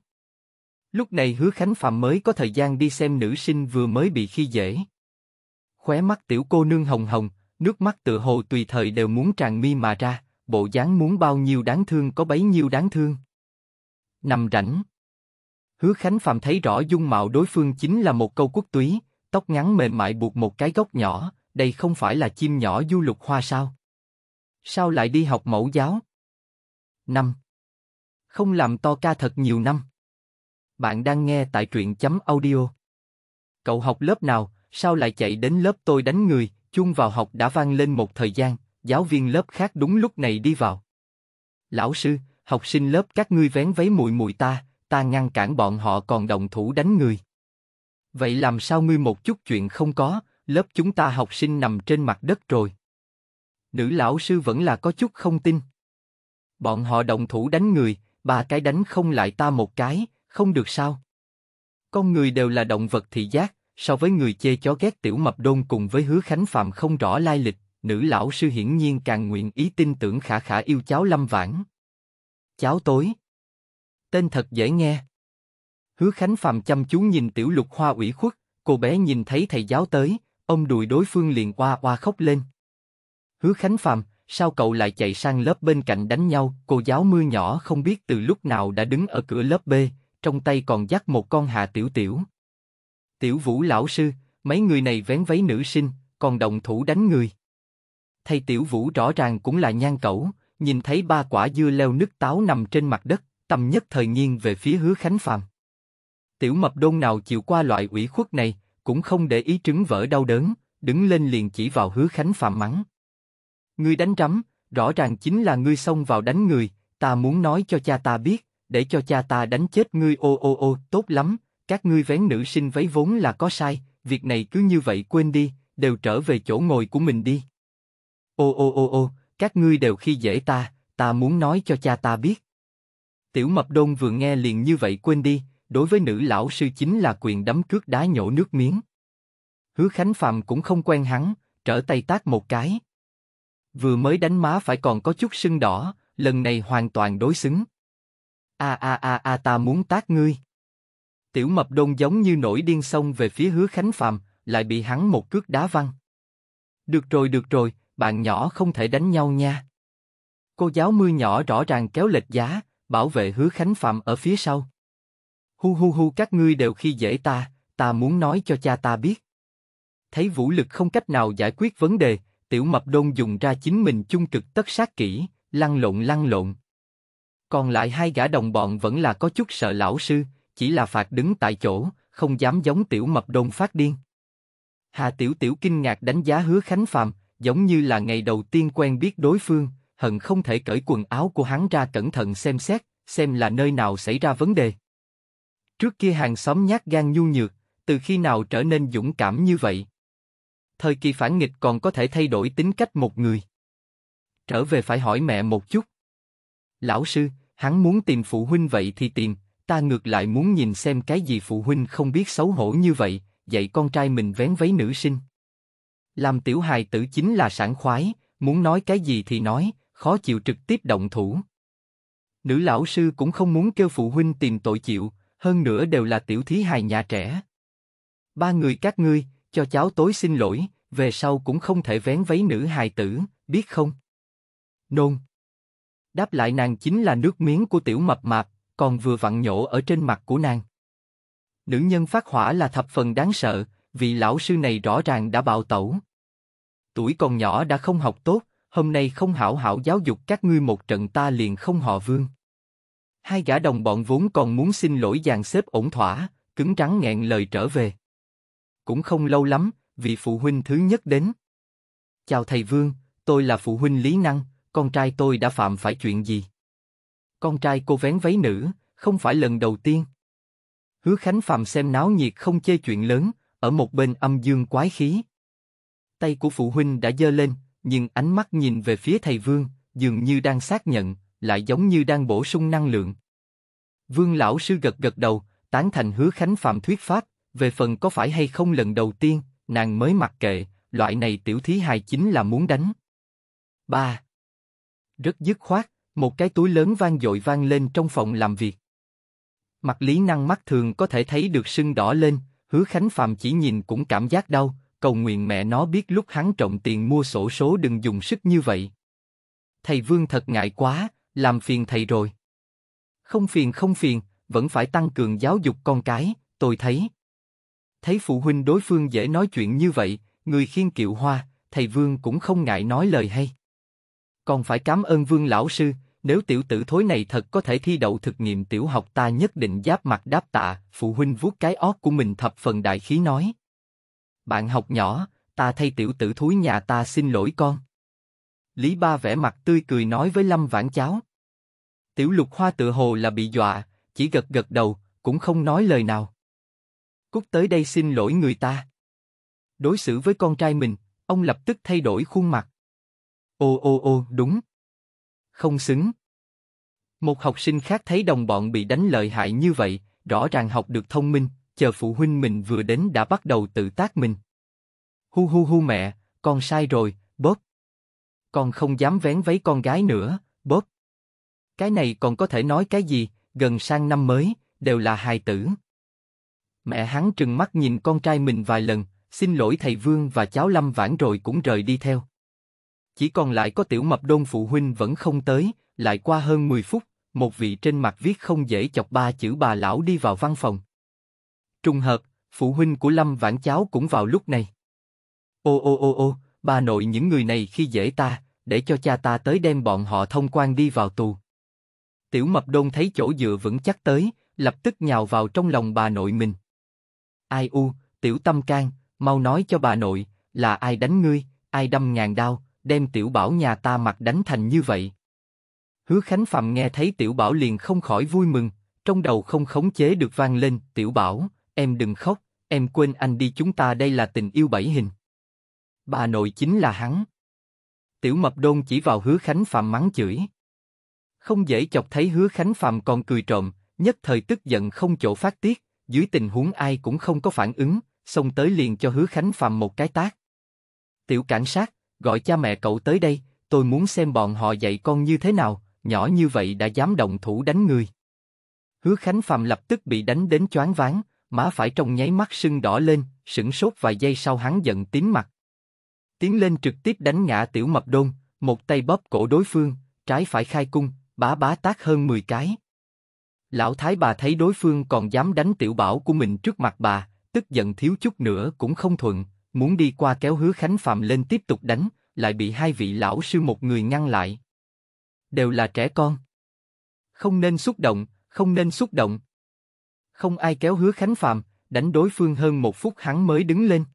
Speaker 1: Lúc này Hứa Khánh Phạm mới có thời gian đi xem nữ sinh vừa mới bị khi dễ. Khóe mắt tiểu cô nương hồng hồng, nước mắt tựa hồ tùy thời đều muốn tràn mi mà ra, bộ dáng muốn bao nhiêu đáng thương có bấy nhiêu đáng thương. Nằm rảnh. Hứa Khánh Phạm thấy rõ dung mạo đối phương chính là một câu quốc túy, tóc ngắn mềm mại buộc một cái góc nhỏ, đây không phải là chim nhỏ du lục hoa sao? Sao lại đi học mẫu giáo? Năm không làm to ca thật nhiều năm. Bạn đang nghe tại truyện chấm audio. Cậu học lớp nào, sao lại chạy đến lớp tôi đánh người, chung vào học đã vang lên một thời gian, giáo viên lớp khác đúng lúc này đi vào. Lão sư, học sinh lớp các ngươi vén váy mùi mùi ta, ta ngăn cản bọn họ còn đồng thủ đánh người. Vậy làm sao ngươi một chút chuyện không có, lớp chúng ta học sinh nằm trên mặt đất rồi. Nữ lão sư vẫn là có chút không tin. Bọn họ đồng thủ đánh người, bà cái đánh không lại ta một cái, không được sao? Con người đều là động vật thị giác, so với người chê chó ghét tiểu mập đôn cùng với hứa khánh phạm không rõ lai lịch, nữ lão sư hiển nhiên càng nguyện ý tin tưởng khả khả yêu cháu lâm vãn. Cháu tối. Tên thật dễ nghe. Hứa khánh phạm chăm chú nhìn tiểu lục hoa ủy khuất, cô bé nhìn thấy thầy giáo tới, ông đùi đối phương liền qua qua khóc lên. Hứa khánh phạm, sao cậu lại chạy sang lớp bên cạnh đánh nhau? Cô giáo mưa nhỏ không biết từ lúc nào đã đứng ở cửa lớp B, trong tay còn dắt một con hà tiểu tiểu. Tiểu vũ lão sư, mấy người này vén váy nữ sinh, còn đồng thủ đánh người. Thầy tiểu vũ rõ ràng cũng là nhan cẩu, nhìn thấy ba quả dưa leo nứt táo nằm trên mặt đất, tầm nhất thời nghiêng về phía hứa khánh phàm. Tiểu mập đôn nào chịu qua loại ủy khuất này, cũng không để ý trứng vỡ đau đớn, đứng lên liền chỉ vào hứa khánh phàm mắng. Ngươi đánh rắm, rõ ràng chính là ngươi xông vào đánh người, ta muốn nói cho cha ta biết, để cho cha ta đánh chết ngươi ô ô ô, tốt lắm, các ngươi vén nữ sinh váy vốn là có sai, việc này cứ như vậy quên đi, đều trở về chỗ ngồi của mình đi. Ô ô ô ô, các ngươi đều khi dễ ta, ta muốn nói cho cha ta biết. Tiểu mập đôn vừa nghe liền như vậy quên đi, đối với nữ lão sư chính là quyền đấm cước đá nhổ nước miếng. Hứa Khánh Phạm cũng không quen hắn, trở tay tác một cái. Vừa mới đánh má phải còn có chút sưng đỏ, lần này hoàn toàn đối xứng. A a a a ta muốn tác ngươi. Tiểu mập đôn giống như nổi điên sông về phía hứa Khánh Phạm, lại bị hắn một cước đá văng. Được rồi được rồi, bạn nhỏ không thể đánh nhau nha. Cô giáo mưa nhỏ rõ ràng kéo lệch giá, bảo vệ hứa Khánh Phạm ở phía sau. Hu hu hu các ngươi đều khi dễ ta, ta muốn nói cho cha ta biết. Thấy vũ lực không cách nào giải quyết vấn đề, Tiểu mập đôn dùng ra chính mình chung cực tất sát kỹ, lăn lộn lăn lộn. Còn lại hai gã đồng bọn vẫn là có chút sợ lão sư, chỉ là phạt đứng tại chỗ, không dám giống tiểu mập đôn phát điên. Hà Tiểu Tiểu kinh ngạc đánh giá Hứa Khánh Phạm, giống như là ngày đầu tiên quen biết đối phương, hận không thể cởi quần áo của hắn ra cẩn thận xem xét, xem là nơi nào xảy ra vấn đề. Trước kia hàng xóm nhát gan nhu nhược, từ khi nào trở nên dũng cảm như vậy? thời kỳ phản nghịch còn có thể thay đổi tính cách một người. Trở về phải hỏi mẹ một chút. Lão sư, hắn muốn tìm phụ huynh vậy thì tìm, ta ngược lại muốn nhìn xem cái gì phụ huynh không biết xấu hổ như vậy, dạy con trai mình vén váy nữ sinh. Làm tiểu hài tử chính là sản khoái, muốn nói cái gì thì nói, khó chịu trực tiếp động thủ. Nữ lão sư cũng không muốn kêu phụ huynh tìm tội chịu, hơn nữa đều là tiểu thí hài nhà trẻ. Ba người các ngươi, cho cháu tối xin lỗi, về sau cũng không thể vén váy nữ hài tử, biết không? Nôn. Đáp lại nàng chính là nước miếng của tiểu mập mạp, còn vừa vặn nhổ ở trên mặt của nàng. Nữ nhân phát hỏa là thập phần đáng sợ, vị lão sư này rõ ràng đã bạo tẩu. Tuổi còn nhỏ đã không học tốt, hôm nay không hảo hảo giáo dục các ngươi một trận ta liền không họ vương. Hai gã đồng bọn vốn còn muốn xin lỗi dàn xếp ổn thỏa, cứng rắn nghẹn lời trở về. Cũng không lâu lắm, vị phụ huynh thứ nhất đến. Chào thầy Vương, tôi là phụ huynh Lý Năng, con trai tôi đã phạm phải chuyện gì? Con trai cô vén váy nữ, không phải lần đầu tiên. Hứa Khánh Phạm xem náo nhiệt không chê chuyện lớn, ở một bên âm dương quái khí. Tay của phụ huynh đã dơ lên, nhưng ánh mắt nhìn về phía thầy Vương, dường như đang xác nhận, lại giống như đang bổ sung năng lượng. Vương lão sư gật gật đầu, tán thành Hứa Khánh Phạm thuyết pháp, về phần có phải hay không lần đầu tiên, nàng mới mặc kệ, loại này tiểu thí hài chính là muốn đánh. ba Rất dứt khoát, một cái túi lớn vang dội vang lên trong phòng làm việc. Mặt lý năng mắt thường có thể thấy được sưng đỏ lên, hứa khánh phàm chỉ nhìn cũng cảm giác đau, cầu nguyện mẹ nó biết lúc hắn trọng tiền mua sổ số đừng dùng sức như vậy. Thầy Vương thật ngại quá, làm phiền thầy rồi. Không phiền không phiền, vẫn phải tăng cường giáo dục con cái, tôi thấy thấy phụ huynh đối phương dễ nói chuyện như vậy, người khiên kiệu hoa, thầy vương cũng không ngại nói lời hay. Còn phải cảm ơn vương lão sư, nếu tiểu tử thối này thật có thể thi đậu thực nghiệm tiểu học ta nhất định giáp mặt đáp tạ, phụ huynh vuốt cái óc của mình thập phần đại khí nói. Bạn học nhỏ, ta thay tiểu tử thối nhà ta xin lỗi con. Lý Ba vẻ mặt tươi cười nói với Lâm Vãn Cháo. Tiểu lục hoa tự hồ là bị dọa, chỉ gật gật đầu, cũng không nói lời nào. Cút tới đây xin lỗi người ta. Đối xử với con trai mình, ông lập tức thay đổi khuôn mặt. Ô ô ô, đúng. Không xứng. Một học sinh khác thấy đồng bọn bị đánh lợi hại như vậy, rõ ràng học được thông minh, chờ phụ huynh mình vừa đến đã bắt đầu tự tác mình. Hu hu hu mẹ, con sai rồi, bóp. Con không dám vén váy con gái nữa, bóp. Cái này còn có thể nói cái gì, gần sang năm mới, đều là hài tử, Mẹ hắn trừng mắt nhìn con trai mình vài lần, xin lỗi thầy Vương và cháu Lâm Vãn rồi cũng rời đi theo. Chỉ còn lại có tiểu mập đôn phụ huynh vẫn không tới, lại qua hơn 10 phút, một vị trên mặt viết không dễ chọc ba chữ bà lão đi vào văn phòng. Trùng hợp, phụ huynh của Lâm Vãn cháu cũng vào lúc này. Ô ô ô ô, bà nội những người này khi dễ ta, để cho cha ta tới đem bọn họ thông quan đi vào tù. Tiểu mập đôn thấy chỗ dựa vững chắc tới, lập tức nhào vào trong lòng bà nội mình. Ai u, tiểu tâm can, mau nói cho bà nội, là ai đánh ngươi, ai đâm ngàn đao, đem tiểu bảo nhà ta mặt đánh thành như vậy. Hứa Khánh Phạm nghe thấy tiểu bảo liền không khỏi vui mừng, trong đầu không khống chế được vang lên, tiểu bảo, em đừng khóc, em quên anh đi chúng ta đây là tình yêu bảy hình. Bà nội chính là hắn. Tiểu mập đôn chỉ vào hứa Khánh Phạm mắng chửi. Không dễ chọc thấy hứa Khánh Phạm còn cười trộm, nhất thời tức giận không chỗ phát tiết, dưới tình huống ai cũng không có phản ứng, xông tới liền cho Hứa Khánh Phạm một cái tác. Tiểu cảnh sát, gọi cha mẹ cậu tới đây, tôi muốn xem bọn họ dạy con như thế nào, nhỏ như vậy đã dám động thủ đánh người. Hứa Khánh Phạm lập tức bị đánh đến choáng váng, má phải trong nháy mắt sưng đỏ lên, sững sốt vài giây sau hắn giận tím mặt. Tiến lên trực tiếp đánh ngã tiểu mập đôn, một tay bóp cổ đối phương, trái phải khai cung, bá bá tác hơn 10 cái. Lão Thái bà thấy đối phương còn dám đánh tiểu bảo của mình trước mặt bà, tức giận thiếu chút nữa cũng không thuận, muốn đi qua kéo hứa Khánh Phạm lên tiếp tục đánh, lại bị hai vị lão sư một người ngăn lại. Đều là trẻ con. Không nên xúc động, không nên xúc động. Không ai kéo hứa Khánh Phạm, đánh đối phương hơn một phút hắn mới đứng lên.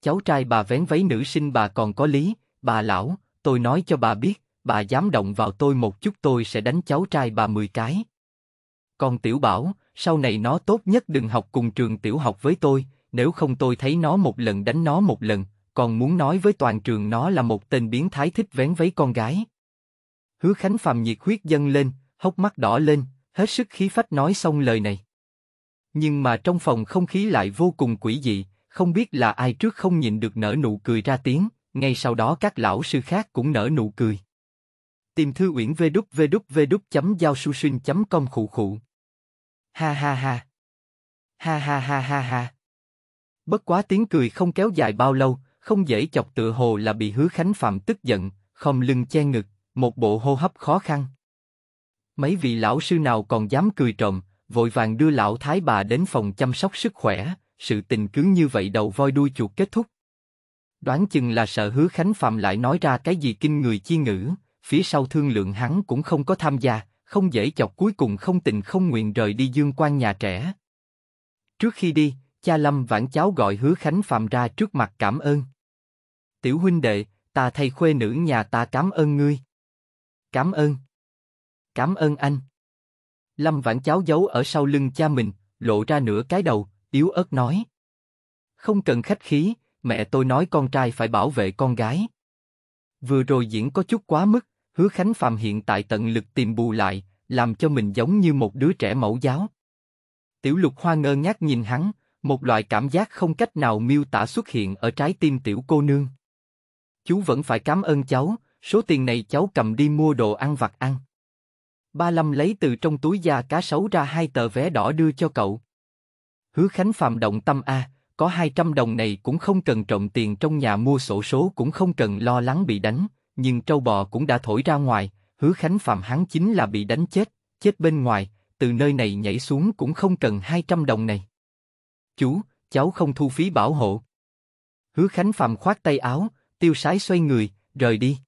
Speaker 1: Cháu trai bà vén váy nữ sinh bà còn có lý, bà lão, tôi nói cho bà biết, bà dám động vào tôi một chút tôi sẽ đánh cháu trai bà 10 cái con Tiểu Bảo, sau này nó tốt nhất đừng học cùng trường tiểu học với tôi, nếu không tôi thấy nó một lần đánh nó một lần, còn muốn nói với toàn trường nó là một tên biến thái thích vén váy con gái. Hứa Khánh Phạm nhiệt huyết dâng lên, hốc mắt đỏ lên, hết sức khí phách nói xong lời này. Nhưng mà trong phòng không khí lại vô cùng quỷ dị, không biết là ai trước không nhìn được nở nụ cười ra tiếng, ngay sau đó các lão sư khác cũng nở nụ cười. Tìm thư uyển vê đúc vê đúc vê đúc chấm giao su xuyên chấm com khụ khụ. Ha ha ha. Ha ha ha ha ha. Bất quá tiếng cười không kéo dài bao lâu, không dễ chọc tựa hồ là bị hứa khánh phạm tức giận, không lưng che ngực, một bộ hô hấp khó khăn. Mấy vị lão sư nào còn dám cười trộm, vội vàng đưa lão thái bà đến phòng chăm sóc sức khỏe, sự tình cứ như vậy đầu voi đuôi chuột kết thúc. Đoán chừng là sợ hứa khánh phạm lại nói ra cái gì kinh người chi ngữ, phía sau thương lượng hắn cũng không có tham gia, không dễ chọc cuối cùng không tình không nguyện rời đi dương quan nhà trẻ. Trước khi đi, cha Lâm vãn cháu gọi hứa Khánh Phạm ra trước mặt cảm ơn. Tiểu huynh đệ, ta thay khuê nữ nhà ta cảm ơn ngươi. Cảm ơn. Cảm ơn anh. Lâm vãn cháu giấu ở sau lưng cha mình, lộ ra nửa cái đầu, yếu ớt nói. Không cần khách khí, mẹ tôi nói con trai phải bảo vệ con gái. Vừa rồi diễn có chút quá mức, Hứa Khánh Phạm hiện tại tận lực tìm bù lại, làm cho mình giống như một đứa trẻ mẫu giáo. Tiểu Lục Hoa ngơ ngác nhìn hắn, một loại cảm giác không cách nào miêu tả xuất hiện ở trái tim tiểu cô nương. Chú vẫn phải cảm ơn cháu, số tiền này cháu cầm đi mua đồ ăn vặt ăn. Ba Lâm lấy từ trong túi da cá sấu ra hai tờ vé đỏ đưa cho cậu. Hứa Khánh Phạm động tâm A, có hai trăm đồng này cũng không cần trộm tiền trong nhà mua sổ số cũng không cần lo lắng bị đánh, nhưng trâu bò cũng đã thổi ra ngoài, hứa khánh phạm hắn chính là bị đánh chết, chết bên ngoài, từ nơi này nhảy xuống cũng không cần 200 đồng này. Chú, cháu không thu phí bảo hộ. Hứa khánh phạm khoát tay áo, tiêu sái xoay người, rời đi.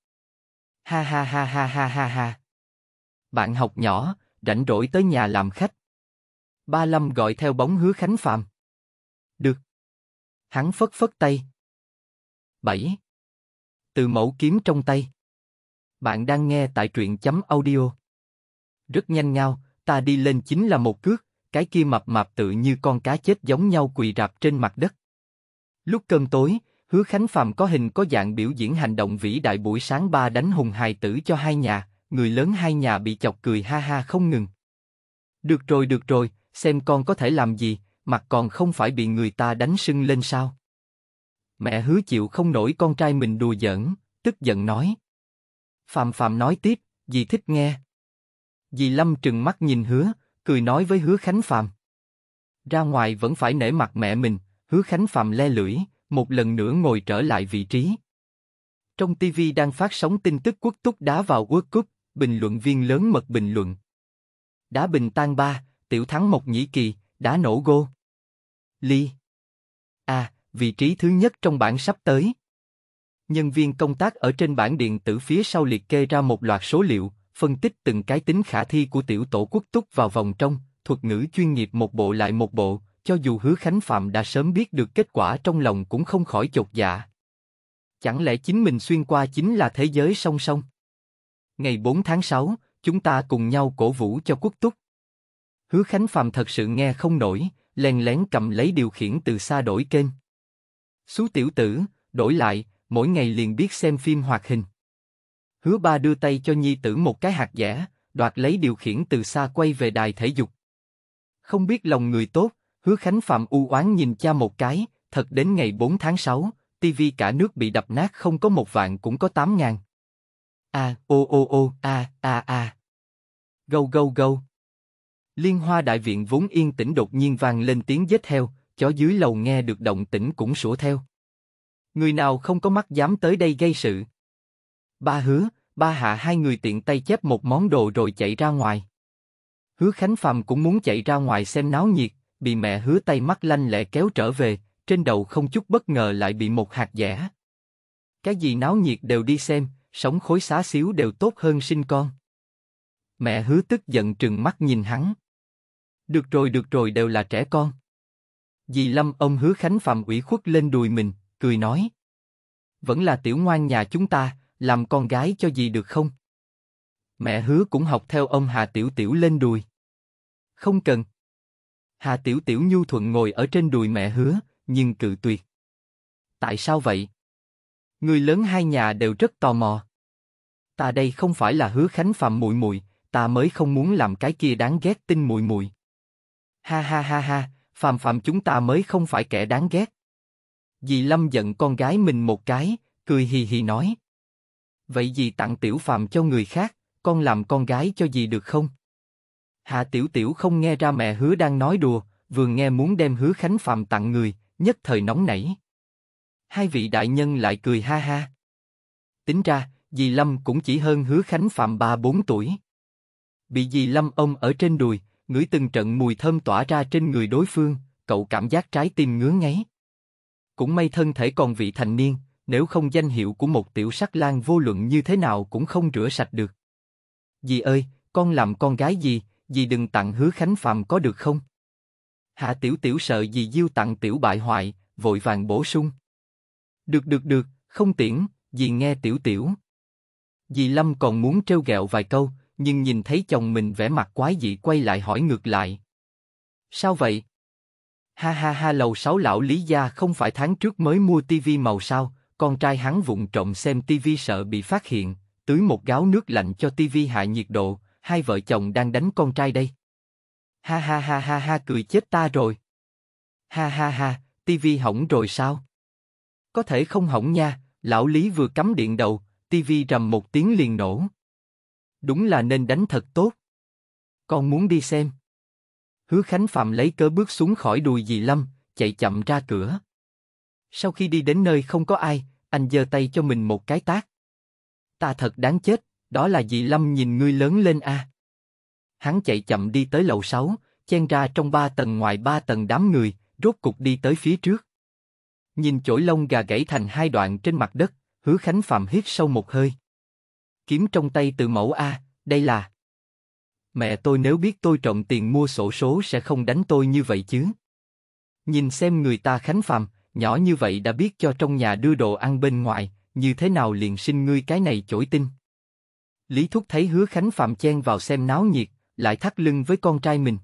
Speaker 1: Ha ha ha ha ha ha ha. Bạn học nhỏ, rảnh rỗi tới nhà làm khách. Ba Lâm gọi theo bóng hứa khánh phạm. Được. Hắn phất phất tay. 7 từ mẫu kiếm trong tay. Bạn đang nghe tại truyện chấm audio. Rất nhanh ngao, ta đi lên chính là một cước, cái kia mập mạp tự như con cá chết giống nhau quỳ rạp trên mặt đất. Lúc cơm tối, Hứa Khánh Phạm có hình có dạng biểu diễn hành động vĩ đại buổi sáng ba đánh hùng hài tử cho hai nhà, người lớn hai nhà bị chọc cười ha ha không ngừng. Được rồi được rồi, xem con có thể làm gì, mặt còn không phải bị người ta đánh sưng lên sao. Mẹ hứa chịu không nổi con trai mình đùa giỡn, tức giận nói. Phạm Phạm nói tiếp, dì thích nghe. Dì Lâm trừng mắt nhìn hứa, cười nói với hứa Khánh Phạm. Ra ngoài vẫn phải nể mặt mẹ mình, hứa Khánh Phạm le lưỡi, một lần nữa ngồi trở lại vị trí. Trong TV đang phát sóng tin tức quốc túc đá vào World Cup, bình luận viên lớn mật bình luận. Đá bình tan ba, tiểu thắng một Nhĩ Kỳ, đá nổ gô. Ly. À, vị trí thứ nhất trong bảng sắp tới. Nhân viên công tác ở trên bảng điện tử phía sau liệt kê ra một loạt số liệu, phân tích từng cái tính khả thi của tiểu tổ quốc túc vào vòng trong, thuật ngữ chuyên nghiệp một bộ lại một bộ, cho dù hứa Khánh Phạm đã sớm biết được kết quả trong lòng cũng không khỏi chột dạ. Chẳng lẽ chính mình xuyên qua chính là thế giới song song? Ngày 4 tháng 6, chúng ta cùng nhau cổ vũ cho quốc túc. Hứa Khánh Phạm thật sự nghe không nổi, lèn lén cầm lấy điều khiển từ xa đổi kênh. Xú tiểu tử, đổi lại, mỗi ngày liền biết xem phim hoạt hình. Hứa ba đưa tay cho nhi tử một cái hạt giả, đoạt lấy điều khiển từ xa quay về đài thể dục. Không biết lòng người tốt, hứa Khánh Phạm u oán nhìn cha một cái, thật đến ngày 4 tháng 6, tivi cả nước bị đập nát không có một vạn cũng có 8 ngàn. A, ô ô ô, a, a a. Gâu gâu gâu. Liên hoa đại viện vốn yên tĩnh đột nhiên vang lên tiếng giết heo, chó dưới lầu nghe được động tĩnh cũng sủa theo. Người nào không có mắt dám tới đây gây sự. Ba hứa, ba hạ hai người tiện tay chép một món đồ rồi chạy ra ngoài. Hứa Khánh phàm cũng muốn chạy ra ngoài xem náo nhiệt, bị mẹ hứa tay mắt lanh lẹ kéo trở về, trên đầu không chút bất ngờ lại bị một hạt dẻ. Cái gì náo nhiệt đều đi xem, sống khối xá xíu đều tốt hơn sinh con. Mẹ hứa tức giận trừng mắt nhìn hắn. Được rồi được rồi đều là trẻ con. Dì Lâm ông hứa Khánh Phạm ủy khuất lên đùi mình, cười nói. Vẫn là tiểu ngoan nhà chúng ta, làm con gái cho dì được không? Mẹ hứa cũng học theo ông Hà Tiểu Tiểu lên đùi. Không cần. Hà Tiểu Tiểu nhu thuận ngồi ở trên đùi mẹ hứa, nhưng cự tuyệt. Tại sao vậy? Người lớn hai nhà đều rất tò mò. Ta đây không phải là hứa Khánh Phạm mùi mùi ta mới không muốn làm cái kia đáng ghét tin mùi mùi Ha ha ha ha, phàm phàm chúng ta mới không phải kẻ đáng ghét. Dì Lâm giận con gái mình một cái, cười hì hì nói. Vậy dì tặng tiểu phàm cho người khác, con làm con gái cho dì được không? Hạ tiểu tiểu không nghe ra mẹ hứa đang nói đùa, vừa nghe muốn đem hứa khánh phàm tặng người, nhất thời nóng nảy. Hai vị đại nhân lại cười ha ha. Tính ra, dì Lâm cũng chỉ hơn hứa khánh phàm ba bốn tuổi. Bị dì Lâm ôm ở trên đùi, ngửi từng trận mùi thơm tỏa ra trên người đối phương, cậu cảm giác trái tim ngứa ngáy. Cũng may thân thể còn vị thành niên, nếu không danh hiệu của một tiểu sắc lang vô luận như thế nào cũng không rửa sạch được. Dì ơi, con làm con gái gì, dì đừng tặng hứa khánh phàm có được không? Hạ tiểu tiểu sợ dì diêu tặng tiểu bại hoại, vội vàng bổ sung. Được được được, không tiễn, dì nghe tiểu tiểu. Dì Lâm còn muốn trêu ghẹo vài câu, nhưng nhìn thấy chồng mình vẻ mặt quái dị quay lại hỏi ngược lại. Sao vậy? Ha ha ha lầu sáu lão Lý Gia không phải tháng trước mới mua tivi màu sao, con trai hắn vụng trộm xem tivi sợ bị phát hiện, tưới một gáo nước lạnh cho tivi hạ nhiệt độ, hai vợ chồng đang đánh con trai đây. Ha ha ha ha ha cười chết ta rồi. Ha ha ha, tivi hỏng rồi sao? Có thể không hỏng nha, lão Lý vừa cắm điện đầu, tivi rầm một tiếng liền nổ. Đúng là nên đánh thật tốt. Con muốn đi xem. Hứa Khánh Phạm lấy cớ bước xuống khỏi đùi dì Lâm, chạy chậm ra cửa. Sau khi đi đến nơi không có ai, anh giơ tay cho mình một cái tát. Ta thật đáng chết, đó là dì Lâm nhìn ngươi lớn lên a. À. Hắn chạy chậm đi tới lầu 6, chen ra trong ba tầng ngoài ba tầng đám người, rốt cục đi tới phía trước. Nhìn chổi lông gà gãy thành hai đoạn trên mặt đất, Hứa Khánh Phạm hít sâu một hơi kiếm trong tay từ mẫu A, đây là... Mẹ tôi nếu biết tôi trộm tiền mua sổ số sẽ không đánh tôi như vậy chứ. Nhìn xem người ta khánh phàm, nhỏ như vậy đã biết cho trong nhà đưa đồ ăn bên ngoài, như thế nào liền sinh ngươi cái này chổi tinh. Lý Thúc thấy hứa khánh phàm chen vào xem náo nhiệt, lại thắt lưng với con trai mình.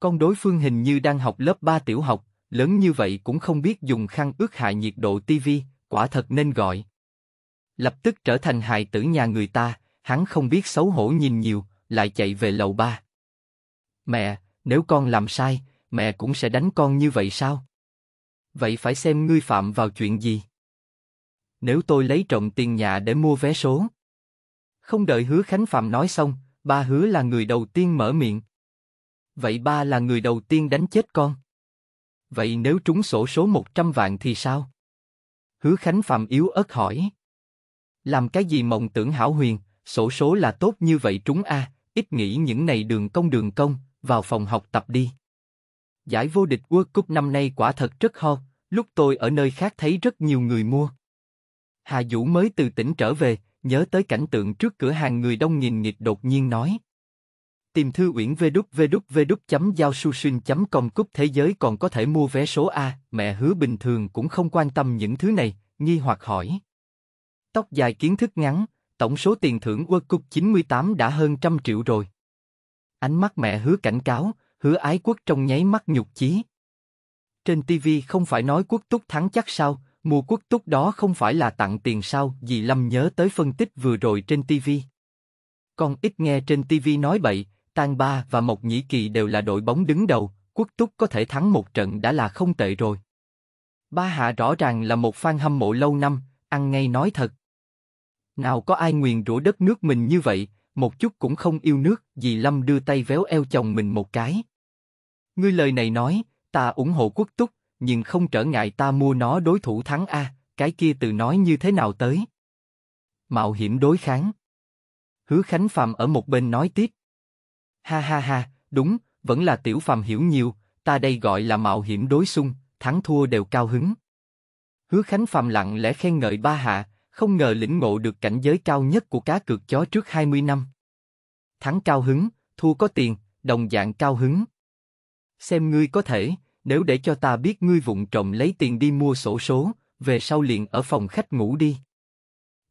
Speaker 1: Con đối phương hình như đang học lớp 3 tiểu học, lớn như vậy cũng không biết dùng khăn ướt hạ nhiệt độ tivi, quả thật nên gọi lập tức trở thành hài tử nhà người ta, hắn không biết xấu hổ nhìn nhiều, lại chạy về lầu ba. Mẹ, nếu con làm sai, mẹ cũng sẽ đánh con như vậy sao? Vậy phải xem ngươi phạm vào chuyện gì? Nếu tôi lấy trộm tiền nhà để mua vé số. Không đợi hứa Khánh Phạm nói xong, ba hứa là người đầu tiên mở miệng. Vậy ba là người đầu tiên đánh chết con. Vậy nếu trúng sổ số 100 vạn thì sao? Hứa Khánh Phạm yếu ớt hỏi. Làm cái gì mộng tưởng hảo huyền, sổ số là tốt như vậy trúng a, ít nghĩ những này đường công đường công, vào phòng học tập đi. Giải vô địch World Cup năm nay quả thật rất ho, lúc tôi ở nơi khác thấy rất nhiều người mua. Hà Vũ mới từ tỉnh trở về, nhớ tới cảnh tượng trước cửa hàng người đông nghìn nghịch đột nhiên nói. Tìm thư uyển vđvđvđ.giao.susin.com cúp thế giới còn có thể mua vé số A, mẹ hứa bình thường cũng không quan tâm những thứ này, nghi hoặc hỏi. Tóc dài kiến thức ngắn, tổng số tiền thưởng World Cup 98 đã hơn trăm triệu rồi. Ánh mắt mẹ hứa cảnh cáo, hứa ái quốc trong nháy mắt nhục chí. Trên TV không phải nói quốc túc thắng chắc sao, mùa quốc túc đó không phải là tặng tiền sao, dì Lâm nhớ tới phân tích vừa rồi trên TV. Con ít nghe trên TV nói bậy, Tan Ba và Mộc Nhĩ Kỳ đều là đội bóng đứng đầu, quốc túc có thể thắng một trận đã là không tệ rồi. Ba Hạ rõ ràng là một fan hâm mộ lâu năm, ăn ngay nói thật. Nào có ai nguyền rủa đất nước mình như vậy, một chút cũng không yêu nước, dì Lâm đưa tay véo eo chồng mình một cái. Ngươi lời này nói, ta ủng hộ quốc túc, nhưng không trở ngại ta mua nó đối thủ thắng A, cái kia từ nói như thế nào tới. Mạo hiểm đối kháng. Hứa Khánh Phạm ở một bên nói tiếp. Ha ha ha, đúng, vẫn là tiểu Phạm hiểu nhiều, ta đây gọi là mạo hiểm đối xung, thắng thua đều cao hứng. Hứa Khánh Phạm lặng lẽ khen ngợi ba hạ, không ngờ lĩnh ngộ được cảnh giới cao nhất của cá cược chó trước 20 năm. Thắng cao hứng, thua có tiền, đồng dạng cao hứng. Xem ngươi có thể, nếu để cho ta biết ngươi vụng trộm lấy tiền đi mua sổ số, về sau liền ở phòng khách ngủ đi.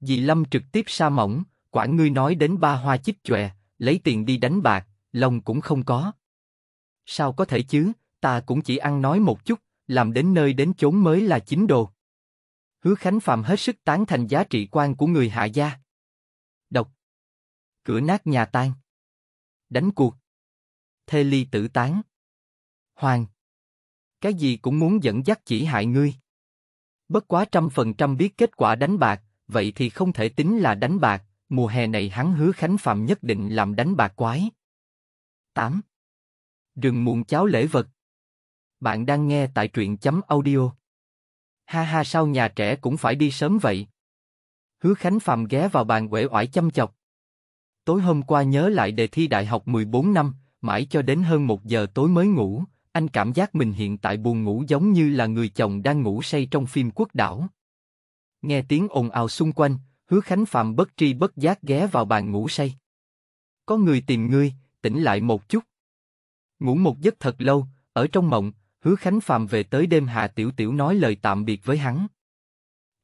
Speaker 1: Dì Lâm trực tiếp sa mỏng, quản ngươi nói đến ba hoa chích chòe, lấy tiền đi đánh bạc, lòng cũng không có. Sao có thể chứ, ta cũng chỉ ăn nói một chút, làm đến nơi đến chốn mới là chính đồ. Hứa Khánh Phạm hết sức tán thành giá trị quan của người hạ gia. Độc. Cửa nát nhà tan. Đánh cuộc. Thê ly tử tán. Hoàng. Cái gì cũng muốn dẫn dắt chỉ hại ngươi. Bất quá trăm phần trăm biết kết quả đánh bạc, vậy thì không thể tính là đánh bạc, mùa hè này hắn hứa Khánh Phạm nhất định làm đánh bạc quái. 8. Rừng muộn cháo lễ vật. Bạn đang nghe tại truyện chấm audio Ha ha sao nhà trẻ cũng phải đi sớm vậy? Hứa Khánh Phạm ghé vào bàn quể oải chăm chọc. Tối hôm qua nhớ lại đề thi đại học 14 năm, mãi cho đến hơn một giờ tối mới ngủ, anh cảm giác mình hiện tại buồn ngủ giống như là người chồng đang ngủ say trong phim quốc đảo. Nghe tiếng ồn ào xung quanh, hứa Khánh Phạm bất tri bất giác ghé vào bàn ngủ say. Có người tìm ngươi, tỉnh lại một chút. Ngủ một giấc thật lâu, ở trong mộng, Hứa Khánh Phạm về tới đêm Hà Tiểu Tiểu nói lời tạm biệt với hắn.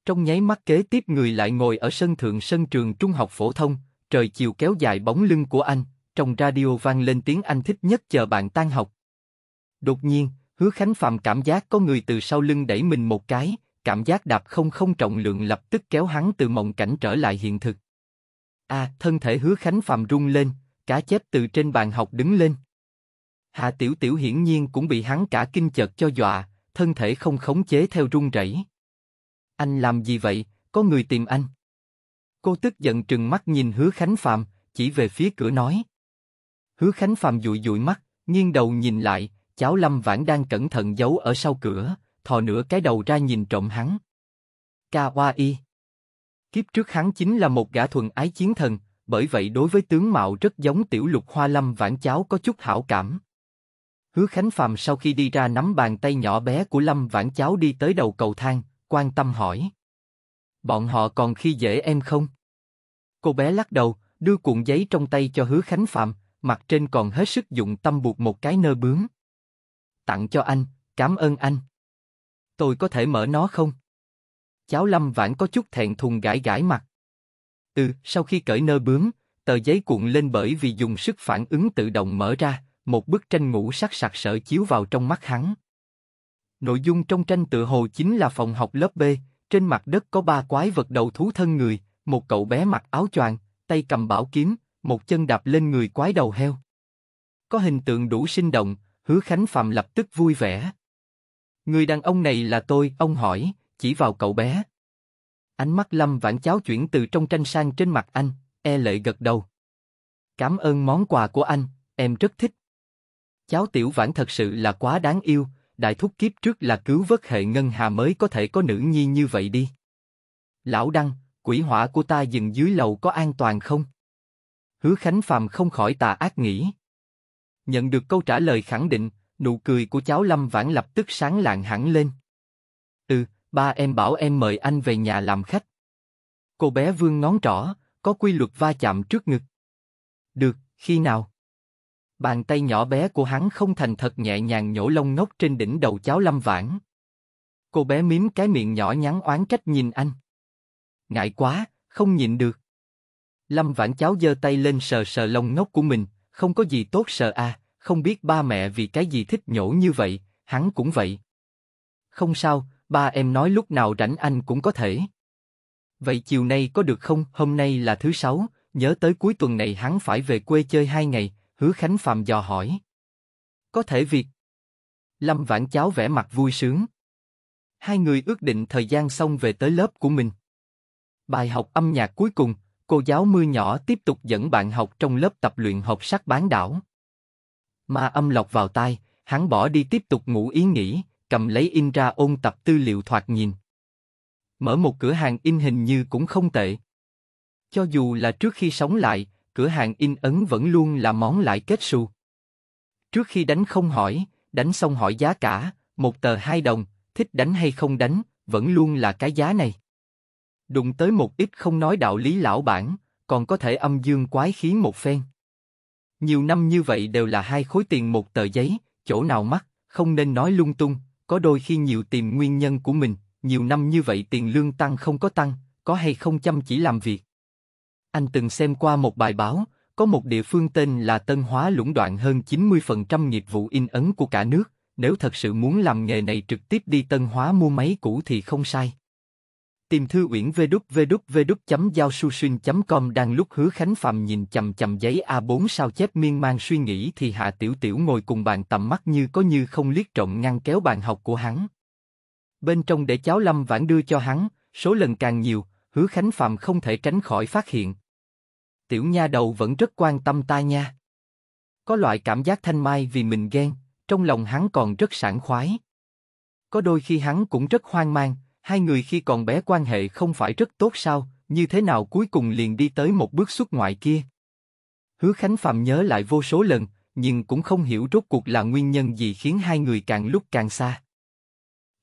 Speaker 1: Trong nháy mắt kế tiếp người lại ngồi ở sân thượng sân trường trung học phổ thông, trời chiều kéo dài bóng lưng của anh, trong radio vang lên tiếng anh thích nhất chờ bạn tan học. Đột nhiên, Hứa Khánh Phạm cảm giác có người từ sau lưng đẩy mình một cái, cảm giác đạp không không trọng lượng lập tức kéo hắn từ mộng cảnh trở lại hiện thực. A, à, thân thể Hứa Khánh Phạm rung lên, cá chép từ trên bàn học đứng lên. Hạ Tiểu Tiểu hiển nhiên cũng bị hắn cả kinh chợt cho dọa, thân thể không khống chế theo run rẩy. Anh làm gì vậy? Có người tìm anh. Cô tức giận trừng mắt nhìn Hứa Khánh Phạm, chỉ về phía cửa nói. Hứa Khánh Phạm dụi dụi mắt, nghiêng đầu nhìn lại, cháu Lâm Vãn đang cẩn thận giấu ở sau cửa, thò nửa cái đầu ra nhìn trộm hắn. Kawaii. Kiếp trước hắn chính là một gã thuần ái chiến thần, bởi vậy đối với tướng mạo rất giống tiểu lục hoa lâm vãn cháu có chút hảo cảm. Hứa Khánh Phạm sau khi đi ra nắm bàn tay nhỏ bé của Lâm Vãn Cháo đi tới đầu cầu thang, quan tâm hỏi. Bọn họ còn khi dễ em không? Cô bé lắc đầu, đưa cuộn giấy trong tay cho Hứa Khánh Phạm, mặt trên còn hết sức dụng tâm buộc một cái nơ bướm. Tặng cho anh, cảm ơn anh. Tôi có thể mở nó không? Cháu Lâm Vãn có chút thẹn thùng gãi gãi mặt. Ừ, sau khi cởi nơ bướm, tờ giấy cuộn lên bởi vì dùng sức phản ứng tự động mở ra, một bức tranh ngũ sắc sặc sỡ chiếu vào trong mắt hắn. Nội dung trong tranh tựa hồ chính là phòng học lớp B, trên mặt đất có ba quái vật đầu thú thân người, một cậu bé mặc áo choàng, tay cầm bảo kiếm, một chân đạp lên người quái đầu heo. Có hình tượng đủ sinh động, Hứa Khánh Phạm lập tức vui vẻ. Người đàn ông này là tôi, ông hỏi, chỉ vào cậu bé. Ánh mắt Lâm Vãn Cháo chuyển từ trong tranh sang trên mặt anh, e lệ gật đầu. Cảm ơn món quà của anh, em rất thích. Cháu Tiểu Vãn thật sự là quá đáng yêu, đại thúc kiếp trước là cứu vớt hệ ngân hà mới có thể có nữ nhi như vậy đi. Lão Đăng, quỷ hỏa của ta dừng dưới lầu có an toàn không? Hứa Khánh Phàm không khỏi tà ác nghĩ. Nhận được câu trả lời khẳng định, nụ cười của cháu Lâm Vãn lập tức sáng lạng hẳn lên. Ừ, ba em bảo em mời anh về nhà làm khách. Cô bé vương ngón trỏ, có quy luật va chạm trước ngực. Được, khi nào? Bàn tay nhỏ bé của hắn không thành thật nhẹ nhàng nhổ lông ngốc trên đỉnh đầu cháu Lâm Vãn. Cô bé mím cái miệng nhỏ nhắn oán trách nhìn anh. Ngại quá, không nhịn được. Lâm Vãn cháu giơ tay lên sờ sờ lông ngốc của mình, không có gì tốt sờ a, à, không biết ba mẹ vì cái gì thích nhổ như vậy, hắn cũng vậy. Không sao, ba em nói lúc nào rảnh anh cũng có thể. Vậy chiều nay có được không? Hôm nay là thứ sáu, nhớ tới cuối tuần này hắn phải về quê chơi hai ngày, Hứa Khánh Phạm dò hỏi. Có thể việc. Lâm Vãn Cháo vẽ mặt vui sướng. Hai người ước định thời gian xong về tới lớp của mình. Bài học âm nhạc cuối cùng, cô giáo mưa nhỏ tiếp tục dẫn bạn học trong lớp tập luyện học sắc bán đảo. ma âm lọc vào tai, hắn bỏ đi tiếp tục ngủ ý nghĩ, cầm lấy in ra ôn tập tư liệu thoạt nhìn. Mở một cửa hàng in hình như cũng không tệ. Cho dù là trước khi sống lại, cửa hàng in ấn vẫn luôn là món lại kết xu. Trước khi đánh không hỏi, đánh xong hỏi giá cả, một tờ hai đồng, thích đánh hay không đánh, vẫn luôn là cái giá này. Đụng tới một ít không nói đạo lý lão bản, còn có thể âm dương quái khí một phen. Nhiều năm như vậy đều là hai khối tiền một tờ giấy, chỗ nào mắc, không nên nói lung tung, có đôi khi nhiều tìm nguyên nhân của mình, nhiều năm như vậy tiền lương tăng không có tăng, có hay không chăm chỉ làm việc. Anh từng xem qua một bài báo, có một địa phương tên là Tân Hóa lũng đoạn hơn 90% nghiệp vụ in ấn của cả nước, nếu thật sự muốn làm nghề này trực tiếp đi Tân Hóa mua máy cũ thì không sai. Tìm thư uyển www.giao-su-xuyên.com đang lúc hứa Khánh Phạm nhìn chầm chầm giấy A4 sao chép miên man suy nghĩ thì Hạ Tiểu Tiểu ngồi cùng bàn tầm mắt như có như không liếc trộm ngăn kéo bàn học của hắn. Bên trong để cháu Lâm Vãn đưa cho hắn, số lần càng nhiều, hứa Khánh Phạm không thể tránh khỏi phát hiện tiểu nha đầu vẫn rất quan tâm ta nha. Có loại cảm giác thanh mai vì mình ghen, trong lòng hắn còn rất sảng khoái. Có đôi khi hắn cũng rất hoang mang, hai người khi còn bé quan hệ không phải rất tốt sao, như thế nào cuối cùng liền đi tới một bước xuất ngoại kia. Hứa Khánh Phạm nhớ lại vô số lần, nhưng cũng không hiểu rốt cuộc là nguyên nhân gì khiến hai người càng lúc càng xa.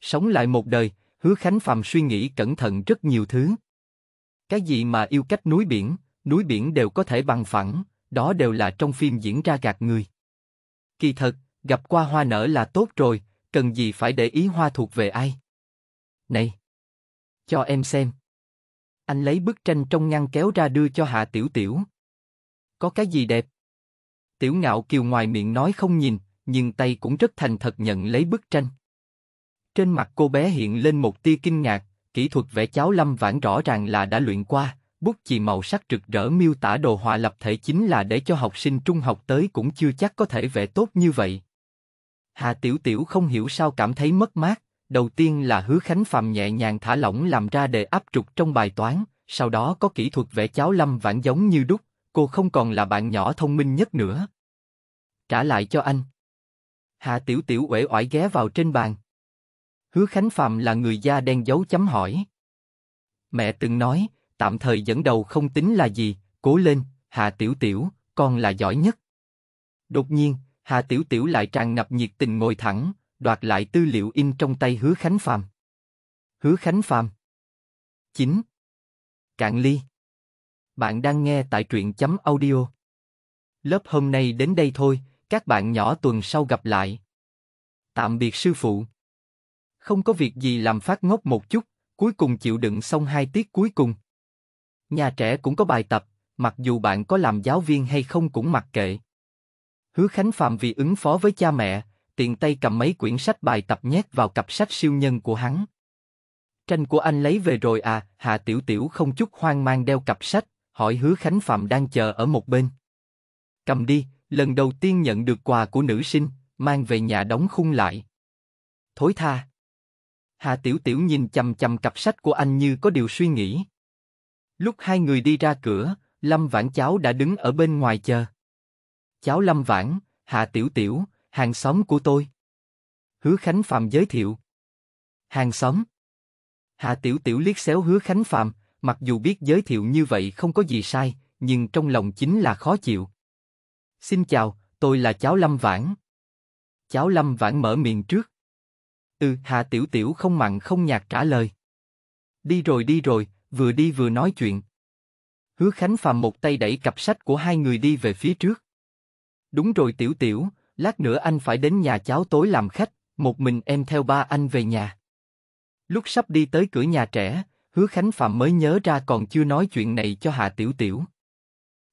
Speaker 1: Sống lại một đời, Hứa Khánh Phạm suy nghĩ cẩn thận rất nhiều thứ. Cái gì mà yêu cách núi biển, núi biển đều có thể bằng phẳng, đó đều là trong phim diễn ra gạt người. Kỳ thật, gặp qua hoa nở là tốt rồi, cần gì phải để ý hoa thuộc về ai. Này! Cho em xem. Anh lấy bức tranh trong ngăn kéo ra đưa cho Hạ Tiểu Tiểu. Có cái gì đẹp? Tiểu ngạo kiều ngoài miệng nói không nhìn, nhưng tay cũng rất thành thật nhận lấy bức tranh. Trên mặt cô bé hiện lên một tia kinh ngạc, kỹ thuật vẽ cháo lâm vãn rõ ràng là đã luyện qua, bút chì màu sắc rực rỡ miêu tả đồ họa lập thể chính là để cho học sinh trung học tới cũng chưa chắc có thể vẽ tốt như vậy. Hà Tiểu Tiểu không hiểu sao cảm thấy mất mát, đầu tiên là Hứa Khánh Phạm nhẹ nhàng thả lỏng làm ra đề áp trục trong bài toán, sau đó có kỹ thuật vẽ cháo lâm vãn giống như đúc, cô không còn là bạn nhỏ thông minh nhất nữa. Trả lại cho anh. Hà Tiểu Tiểu uể oải ghé vào trên bàn. Hứa Khánh Phạm là người da đen dấu chấm hỏi. Mẹ từng nói, tạm thời dẫn đầu không tính là gì, cố lên, Hà Tiểu Tiểu, con là giỏi nhất. Đột nhiên, Hà Tiểu Tiểu lại tràn ngập nhiệt tình ngồi thẳng, đoạt lại tư liệu in trong tay Hứa Khánh Phàm. Hứa Khánh Phàm 9. Cạn ly Bạn đang nghe tại truyện chấm audio. Lớp hôm nay đến đây thôi, các bạn nhỏ tuần sau gặp lại. Tạm biệt sư phụ. Không có việc gì làm phát ngốc một chút, cuối cùng chịu đựng xong hai tiết cuối cùng. Nhà trẻ cũng có bài tập, mặc dù bạn có làm giáo viên hay không cũng mặc kệ. Hứa Khánh Phạm vì ứng phó với cha mẹ, tiện tay cầm mấy quyển sách bài tập nhét vào cặp sách siêu nhân của hắn. Tranh của anh lấy về rồi à, Hạ Tiểu Tiểu không chút hoang mang đeo cặp sách, hỏi Hứa Khánh Phạm đang chờ ở một bên. Cầm đi, lần đầu tiên nhận được quà của nữ sinh, mang về nhà đóng khung lại. Thối tha. Hạ Tiểu Tiểu nhìn chầm chầm cặp sách của anh như có điều suy nghĩ. Lúc hai người đi ra cửa, Lâm Vãn cháu đã đứng ở bên ngoài chờ. Cháu Lâm Vãn, Hạ Tiểu Tiểu, hàng xóm của tôi. Hứa Khánh Phạm giới thiệu. Hàng xóm. Hạ Tiểu Tiểu liếc xéo Hứa Khánh Phạm, mặc dù biết giới thiệu như vậy không có gì sai, nhưng trong lòng chính là khó chịu. Xin chào, tôi là cháu Lâm Vãn. Cháu Lâm Vãn mở miệng trước. Ừ, Hạ Tiểu Tiểu không mặn không nhạt trả lời. Đi rồi đi rồi, vừa đi vừa nói chuyện. Hứa Khánh Phạm một tay đẩy cặp sách của hai người đi về phía trước. Đúng rồi Tiểu Tiểu, lát nữa anh phải đến nhà cháu tối làm khách, một mình em theo ba anh về nhà. Lúc sắp đi tới cửa nhà trẻ, Hứa Khánh Phạm mới nhớ ra còn chưa nói chuyện này cho Hà Tiểu Tiểu.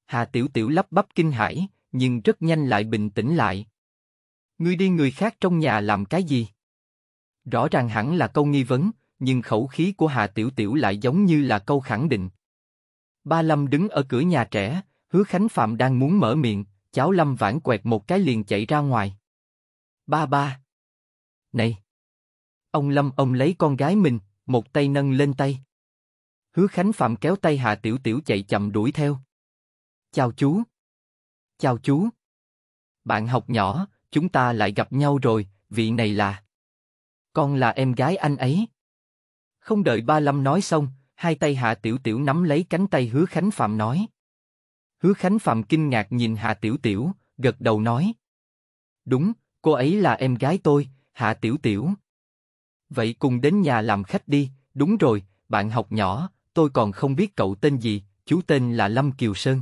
Speaker 1: Hà Tiểu Tiểu lắp bắp kinh hãi, nhưng rất nhanh lại bình tĩnh lại. Ngươi đi người khác trong nhà làm cái gì? Rõ ràng hẳn là câu nghi vấn, nhưng khẩu khí của Hà Tiểu Tiểu lại giống như là câu khẳng định. Ba Lâm đứng ở cửa nhà trẻ, Hứa Khánh Phạm đang muốn mở miệng, cháu Lâm vãn quẹt một cái liền chạy ra ngoài. Ba ba. Này. Ông Lâm ông lấy con gái mình, một tay nâng lên tay. Hứa Khánh Phạm kéo tay Hà Tiểu Tiểu chạy chậm đuổi theo. Chào chú. Chào chú. Bạn học nhỏ, chúng ta lại gặp nhau rồi, vị này là... Con là em gái anh ấy. Không đợi Ba Lâm nói xong, hai tay Hạ Tiểu Tiểu nắm lấy cánh tay Hứa Khánh Phạm nói. Hứa Khánh Phạm kinh ngạc nhìn Hạ Tiểu Tiểu, gật đầu nói. Đúng, cô ấy là em gái tôi, Hạ Tiểu Tiểu. Vậy cùng đến nhà làm khách đi, đúng rồi, bạn học nhỏ, tôi còn không biết cậu tên gì, chú tên là Lâm Kiều Sơn.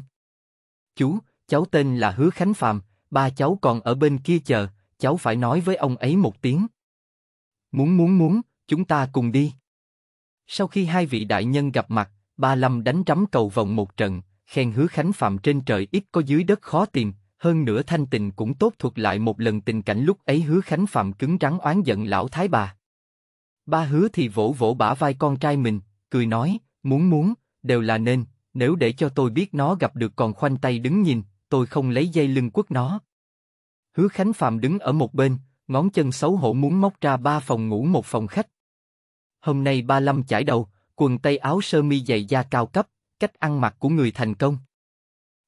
Speaker 1: Chú, cháu tên là Hứa Khánh Phạm, ba cháu còn ở bên kia chờ, cháu phải nói với ông ấy một tiếng. Muốn muốn muốn, chúng ta cùng đi. Sau khi hai vị đại nhân gặp mặt, Ba Lâm đánh trắm cầu vòng một trận, khen hứa Khánh Phạm trên trời ít có dưới đất khó tìm, hơn nữa thanh tình cũng tốt thuộc lại một lần tình cảnh lúc ấy hứa Khánh Phạm cứng rắn oán giận lão thái bà. Ba hứa thì vỗ vỗ bả vai con trai mình, cười nói, muốn muốn, đều là nên, nếu để cho tôi biết nó gặp được còn khoanh tay đứng nhìn, tôi không lấy dây lưng quất nó. Hứa Khánh Phạm đứng ở một bên, ngón chân xấu hổ muốn móc ra ba phòng ngủ một phòng khách, Hôm nay ba lâm chải đầu, quần tây áo sơ mi dày da cao cấp, cách ăn mặc của người thành công.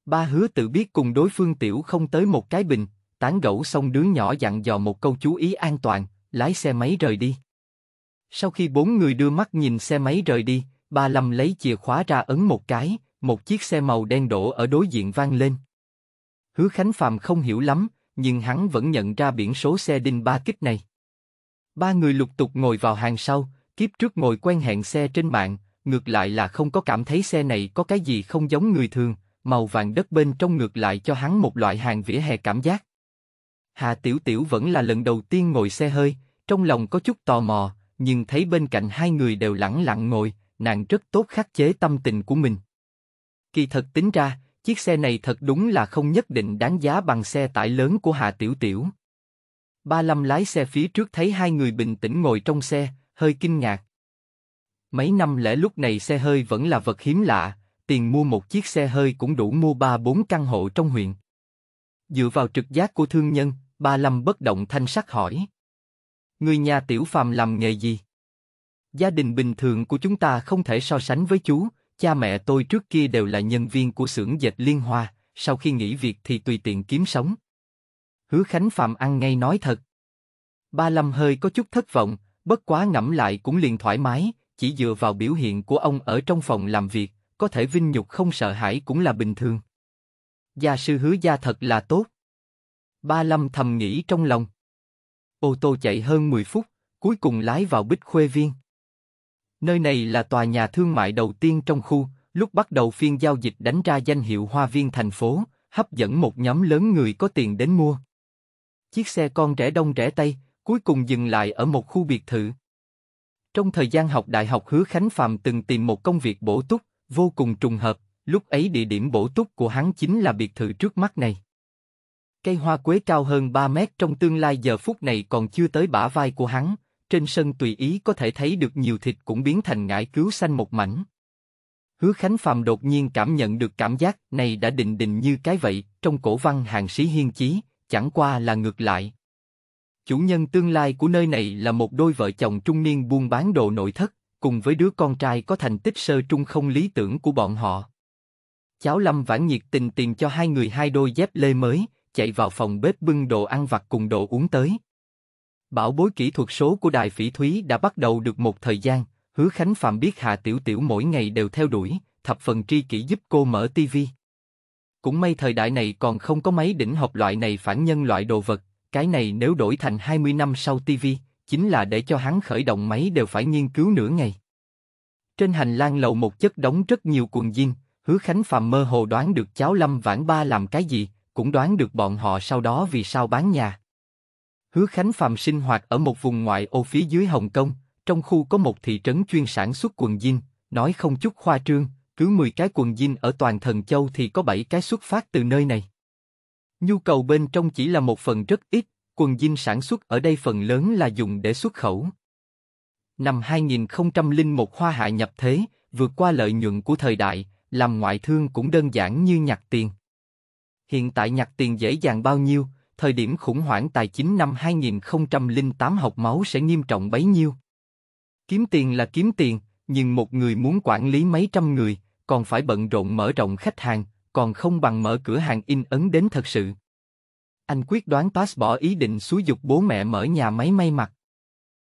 Speaker 1: Ba hứa tự biết cùng đối phương tiểu không tới một cái bình, tán gẫu xong đứa nhỏ dặn dò một câu chú ý an toàn, lái xe máy rời đi. Sau khi bốn người đưa mắt nhìn xe máy rời đi, ba Lâm lấy chìa khóa ra ấn một cái, một chiếc xe màu đen đổ ở đối diện vang lên. Hứa Khánh Phạm không hiểu lắm, nhưng hắn vẫn nhận ra biển số xe đinh ba kích này. Ba người lục tục ngồi vào hàng sau, kiếp trước ngồi quen hẹn xe trên mạng, ngược lại là không có cảm thấy xe này có cái gì không giống người thường, màu vàng đất bên trong ngược lại cho hắn một loại hàng vỉa hè cảm giác. Hà Tiểu Tiểu vẫn là lần đầu tiên ngồi xe hơi, trong lòng có chút tò mò, nhưng thấy bên cạnh hai người đều lẳng lặng ngồi, nàng rất tốt khắc chế tâm tình của mình. Kỳ thật tính ra, chiếc xe này thật đúng là không nhất định đáng giá bằng xe tải lớn của Hà Tiểu Tiểu. Ba Lâm lái xe phía trước thấy hai người bình tĩnh ngồi trong xe, hơi kinh ngạc. Mấy năm lễ lúc này xe hơi vẫn là vật hiếm lạ, tiền mua một chiếc xe hơi cũng đủ mua ba bốn căn hộ trong huyện. Dựa vào trực giác của thương nhân, ba Lâm bất động thanh sắc hỏi. Người nhà tiểu phàm làm nghề gì? Gia đình bình thường của chúng ta không thể so sánh với chú, cha mẹ tôi trước kia đều là nhân viên của xưởng dệt liên hoa, sau khi nghỉ việc thì tùy tiện kiếm sống. Hứa Khánh Phạm ăn ngay nói thật. Ba Lâm hơi có chút thất vọng, bất quá ngẫm lại cũng liền thoải mái, chỉ dựa vào biểu hiện của ông ở trong phòng làm việc, có thể vinh nhục không sợ hãi cũng là bình thường. Gia sư hứa gia thật là tốt. Ba Lâm thầm nghĩ trong lòng. Ô tô chạy hơn 10 phút, cuối cùng lái vào Bích Khuê Viên. Nơi này là tòa nhà thương mại đầu tiên trong khu, lúc bắt đầu phiên giao dịch đánh ra danh hiệu Hoa Viên thành phố, hấp dẫn một nhóm lớn người có tiền đến mua. Chiếc xe con rẻ đông rẻ tây, cuối cùng dừng lại ở một khu biệt thự. Trong thời gian học đại học Hứa Khánh Phạm từng tìm một công việc bổ túc, vô cùng trùng hợp, lúc ấy địa điểm bổ túc của hắn chính là biệt thự trước mắt này. Cây hoa quế cao hơn 3 mét trong tương lai giờ phút này còn chưa tới bả vai của hắn, trên sân tùy ý có thể thấy được nhiều thịt cũng biến thành ngải cứu xanh một mảnh. Hứa Khánh Phạm đột nhiên cảm nhận được cảm giác này đã định định như cái vậy, trong cổ văn hàng sĩ hiên chí, chẳng qua là ngược lại. Chủ nhân tương lai của nơi này là một đôi vợ chồng trung niên buôn bán đồ nội thất, cùng với đứa con trai có thành tích sơ trung không lý tưởng của bọn họ. Cháu Lâm vãn nhiệt tình tiền cho hai người hai đôi dép lê mới, chạy vào phòng bếp bưng đồ ăn vặt cùng đồ uống tới. Bảo bối kỹ thuật số của Đài Phỉ Thúy đã bắt đầu được một thời gian, Hứa Khánh Phạm biết Hà Tiểu Tiểu mỗi ngày đều theo đuổi, thập phần tri kỷ giúp cô mở tivi. Cũng may thời đại này còn không có máy đỉnh học loại này phản nhân loại đồ vật, cái này nếu đổi thành 20 năm sau TV, chính là để cho hắn khởi động máy đều phải nghiên cứu nửa ngày. Trên hành lang lầu một chất đóng rất nhiều quần jean, Hứa Khánh Phạm mơ hồ đoán được cháu Lâm Vãn Ba làm cái gì, cũng đoán được bọn họ sau đó vì sao bán nhà. Hứa Khánh Phạm sinh hoạt ở một vùng ngoại ô phía dưới Hồng Kông, trong khu có một thị trấn chuyên sản xuất quần jean, nói không chút khoa trương, cứ 10 cái quần jean ở toàn thần châu thì có 7 cái xuất phát từ nơi này. Nhu cầu bên trong chỉ là một phần rất ít, quần jean sản xuất ở đây phần lớn là dùng để xuất khẩu. Năm 2001 Hoa Hạ nhập thế, vượt qua lợi nhuận của thời đại, làm ngoại thương cũng đơn giản như nhặt tiền. Hiện tại nhặt tiền dễ dàng bao nhiêu, thời điểm khủng hoảng tài chính năm 2008 học máu sẽ nghiêm trọng bấy nhiêu. Kiếm tiền là kiếm tiền, nhưng một người muốn quản lý mấy trăm người, còn phải bận rộn mở rộng khách hàng, còn không bằng mở cửa hàng in ấn đến thật sự. Anh quyết đoán pass bỏ ý định xúi dục bố mẹ mở nhà máy may mặc.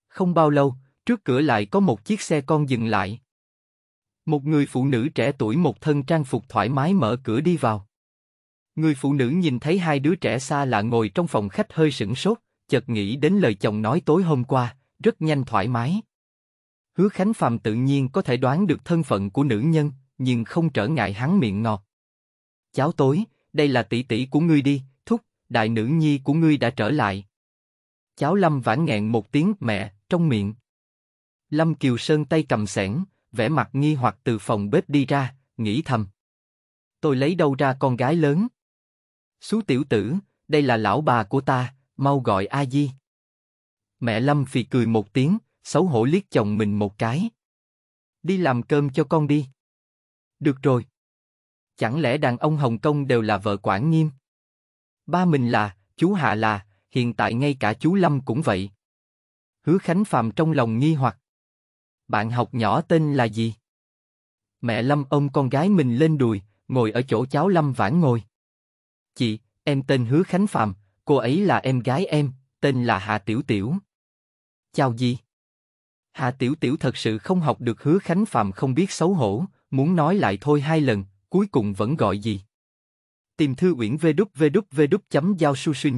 Speaker 1: Không bao lâu, trước cửa lại có một chiếc xe con dừng lại. Một người phụ nữ trẻ tuổi một thân trang phục thoải mái mở cửa đi vào. Người phụ nữ nhìn thấy hai đứa trẻ xa lạ ngồi trong phòng khách hơi sửng sốt, chợt nghĩ đến lời chồng nói tối hôm qua, rất nhanh thoải mái. Hứa Khánh phàm tự nhiên có thể đoán được thân phận của nữ nhân, nhưng không trở ngại hắn miệng ngọt cháu tối, đây là tỷ tỷ của ngươi đi, thúc, đại nữ nhi của ngươi đã trở lại. Cháu Lâm vãn nghẹn một tiếng mẹ, trong miệng. Lâm Kiều Sơn tay cầm sẻn, vẻ mặt nghi hoặc từ phòng bếp đi ra, nghĩ thầm. Tôi lấy đâu ra con gái lớn? Xú tiểu tử, đây là lão bà của ta, mau gọi A-di. Mẹ Lâm phì cười một tiếng, xấu hổ liếc chồng mình một cái. Đi làm cơm cho con đi. Được rồi. Chẳng lẽ đàn ông Hồng Kông đều là vợ quản nghiêm? Ba mình là, chú Hạ là, hiện tại ngay cả chú Lâm cũng vậy. Hứa Khánh Phạm trong lòng nghi hoặc. Bạn học nhỏ tên là gì? Mẹ Lâm ôm con gái mình lên đùi, ngồi ở chỗ cháu Lâm vãn ngồi. Chị, em tên Hứa Khánh Phạm, cô ấy là em gái em, tên là Hạ Tiểu Tiểu. Chào gì? Hạ Tiểu Tiểu thật sự không học được Hứa Khánh Phạm không biết xấu hổ, muốn nói lại thôi hai lần, cuối cùng vẫn gọi gì? Tìm thư uyển vê đúc vê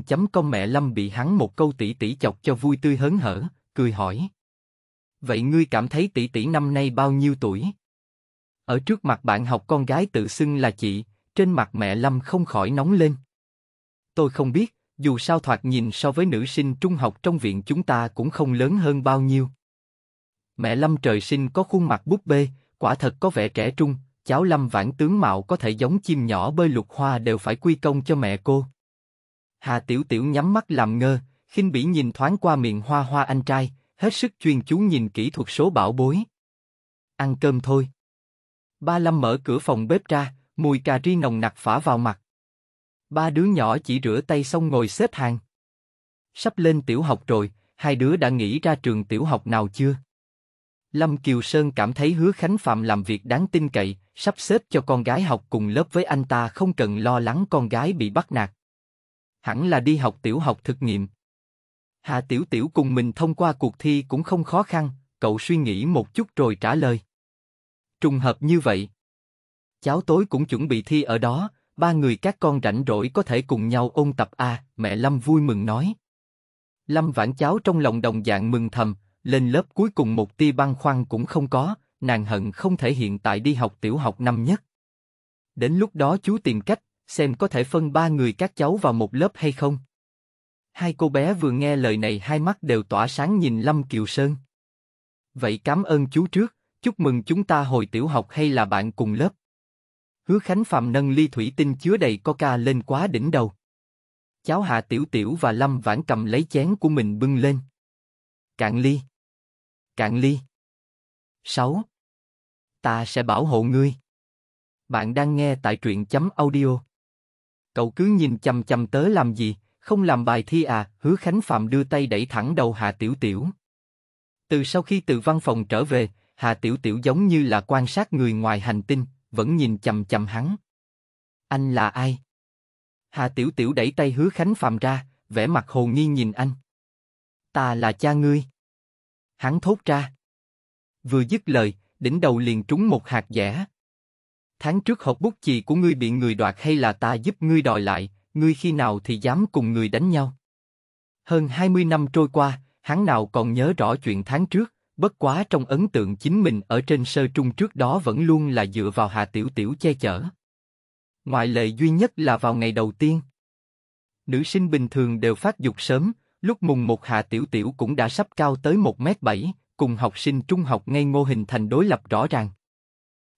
Speaker 1: chấm con mẹ lâm bị hắn một câu tỷ tỷ chọc cho vui tươi hớn hở, cười hỏi. Vậy ngươi cảm thấy tỷ tỷ năm nay bao nhiêu tuổi? Ở trước mặt bạn học con gái tự xưng là chị, trên mặt mẹ lâm không khỏi nóng lên. Tôi không biết, dù sao thoạt nhìn so với nữ sinh trung học trong viện chúng ta cũng không lớn hơn bao nhiêu. Mẹ Lâm trời sinh có khuôn mặt búp bê, quả thật có vẻ trẻ trung, cháu Lâm Vãn tướng mạo có thể giống chim nhỏ bơi lục hoa đều phải quy công cho mẹ cô. Hà Tiểu Tiểu nhắm mắt làm ngơ, khinh bỉ nhìn thoáng qua miệng hoa hoa anh trai, hết sức chuyên chú nhìn kỹ thuật số bảo bối. Ăn cơm thôi. Ba Lâm mở cửa phòng bếp ra, mùi cà ri nồng nặc phả vào mặt. Ba đứa nhỏ chỉ rửa tay xong ngồi xếp hàng. Sắp lên tiểu học rồi, hai đứa đã nghĩ ra trường tiểu học nào chưa? Lâm Kiều Sơn cảm thấy Hứa Khánh Phạm làm việc đáng tin cậy, sắp xếp cho con gái học cùng lớp với anh ta không cần lo lắng con gái bị bắt nạt. Hẳn là đi học tiểu học thực nghiệm. Hà Tiểu Tiểu cùng mình thông qua cuộc thi cũng không khó khăn, cậu suy nghĩ một chút rồi trả lời. Trùng hợp như vậy. Cháu tối cũng chuẩn bị thi ở đó, ba người các con rảnh rỗi có thể cùng nhau ôn tập a mẹ Lâm vui mừng nói. Lâm vãn cháu trong lòng đồng dạng mừng thầm, lên lớp cuối cùng một tia băng khoăn cũng không có, nàng hận không thể hiện tại đi học tiểu học năm nhất. Đến lúc đó chú tìm cách, xem có thể phân ba người các cháu vào một lớp hay không. Hai cô bé vừa nghe lời này hai mắt đều tỏa sáng nhìn Lâm Kiều Sơn. Vậy cảm ơn chú trước, chúc mừng chúng ta hồi tiểu học hay là bạn cùng lớp. Hứa Khánh Phạm nâng ly thủy tinh chứa đầy coca lên quá đỉnh đầu. Cháu Hạ Tiểu Tiểu và Lâm Vãn cầm lấy chén của mình bưng lên. Cạn ly. Cạn ly. 6 ta sẽ bảo hộ ngươi. Bạn đang nghe tại truyện chấm audio. Cậu cứ nhìn chằm chằm tớ làm gì, không làm bài thi à, hứa Khánh Phạm đưa tay đẩy thẳng đầu Hà Tiểu Tiểu. Từ sau khi từ văn phòng trở về, Hà Tiểu Tiểu giống như là quan sát người ngoài hành tinh, vẫn nhìn chằm chằm hắn. Anh là ai? Hà Tiểu Tiểu đẩy tay hứa Khánh Phạm ra, vẻ mặt hồ nghi nhìn anh. Ta là cha ngươi. Hắn thốt ra. Vừa dứt lời, đỉnh đầu liền trúng một hạt dẻ. Tháng trước hộp bút chì của ngươi bị người đoạt hay là ta giúp ngươi đòi lại, ngươi khi nào thì dám cùng người đánh nhau? Hơn 20 năm trôi qua, hắn nào còn nhớ rõ chuyện tháng trước, bất quá trong ấn tượng chính mình ở trên sơ trung trước đó vẫn luôn là dựa vào Hà Tiểu Tiểu che chở. Ngoại lệ duy nhất là vào ngày đầu tiên. Nữ sinh bình thường đều phát dục sớm, lúc mùng một Hà Tiểu Tiểu cũng đã sắp cao tới 1m7, cùng học sinh trung học ngay ngô hình thành đối lập rõ ràng.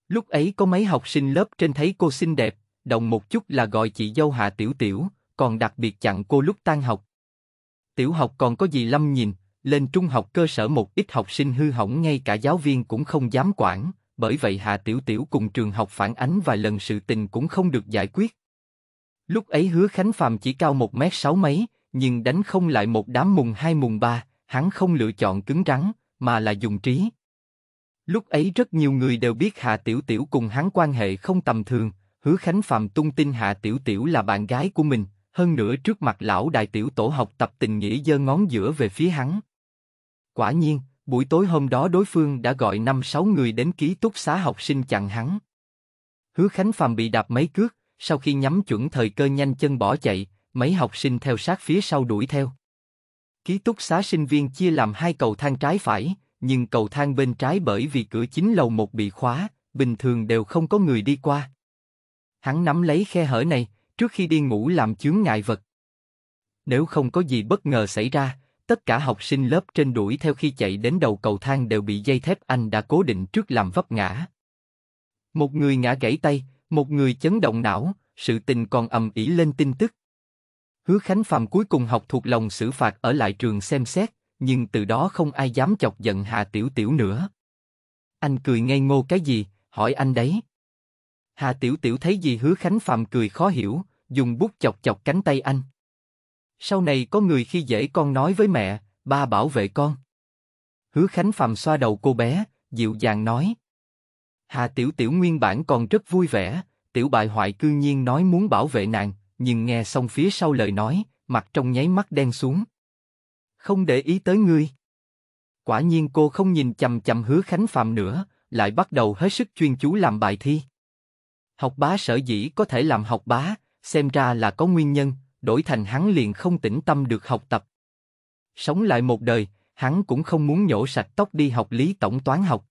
Speaker 1: Lúc ấy có mấy học sinh lớp trên thấy cô xinh đẹp, đồng một chút là gọi chị dâu Hạ Tiểu Tiểu, còn đặc biệt chặn cô lúc tan học. Tiểu học còn có gì lâm nhìn, lên trung học cơ sở một ít học sinh hư hỏng ngay cả giáo viên cũng không dám quản, bởi vậy Hạ Tiểu Tiểu cùng trường học phản ánh vài lần sự tình cũng không được giải quyết. Lúc ấy Hứa Khánh phàm chỉ cao một mét sáu mấy, nhưng đánh không lại một đám mùng hai mùng ba, hắn không lựa chọn cứng rắn, mà là dùng trí. Lúc ấy rất nhiều người đều biết Hạ Tiểu Tiểu cùng hắn quan hệ không tầm thường, Hứa Khánh Phạm tung tin Hạ Tiểu Tiểu là bạn gái của mình, hơn nữa trước mặt lão đại tiểu tổ học tập tình nghĩa giơ ngón giữa về phía hắn. Quả nhiên, buổi tối hôm đó đối phương đã gọi năm sáu người đến ký túc xá học sinh chặn hắn. Hứa Khánh Phạm bị đạp mấy cước, sau khi nhắm chuẩn thời cơ nhanh chân bỏ chạy, mấy học sinh theo sát phía sau đuổi theo. Ký túc xá sinh viên chia làm hai cầu thang trái phải, nhưng cầu thang bên trái bởi vì cửa chính lầu một bị khóa, bình thường đều không có người đi qua. Hắn nắm lấy khe hở này, trước khi đi ngủ làm chướng ngại vật. Nếu không có gì bất ngờ xảy ra, tất cả học sinh lớp trên đuổi theo khi chạy đến đầu cầu thang đều bị dây thép anh đã cố định trước làm vấp ngã. Một người ngã gãy tay, một người chấn động não, sự tình còn ầm ĩ lên tin tức. Hứa Khánh phàm cuối cùng học thuộc lòng xử phạt ở lại trường xem xét, nhưng từ đó không ai dám chọc giận Hà Tiểu Tiểu nữa. Anh cười ngây ngô cái gì, hỏi anh đấy. Hà Tiểu Tiểu thấy gì Hứa Khánh phàm cười khó hiểu, dùng bút chọc chọc cánh tay anh. Sau này có người khi dễ con nói với mẹ, ba bảo vệ con. Hứa Khánh phàm xoa đầu cô bé, dịu dàng nói. Hà Tiểu Tiểu nguyên bản còn rất vui vẻ, Tiểu bại hoại cư nhiên nói muốn bảo vệ nàng, nhưng nghe xong phía sau lời nói, mặt trong nháy mắt đen xuống. Không để ý tới ngươi. Quả nhiên cô không nhìn chầm chầm hứa Khánh Phạm nữa, lại bắt đầu hết sức chuyên chú làm bài thi. Học bá sở dĩ có thể làm học bá, xem ra là có nguyên nhân, đổi thành hắn liền không tĩnh tâm được học tập. Sống lại một đời, hắn cũng không muốn nhổ sạch tóc đi học lý tổng toán học.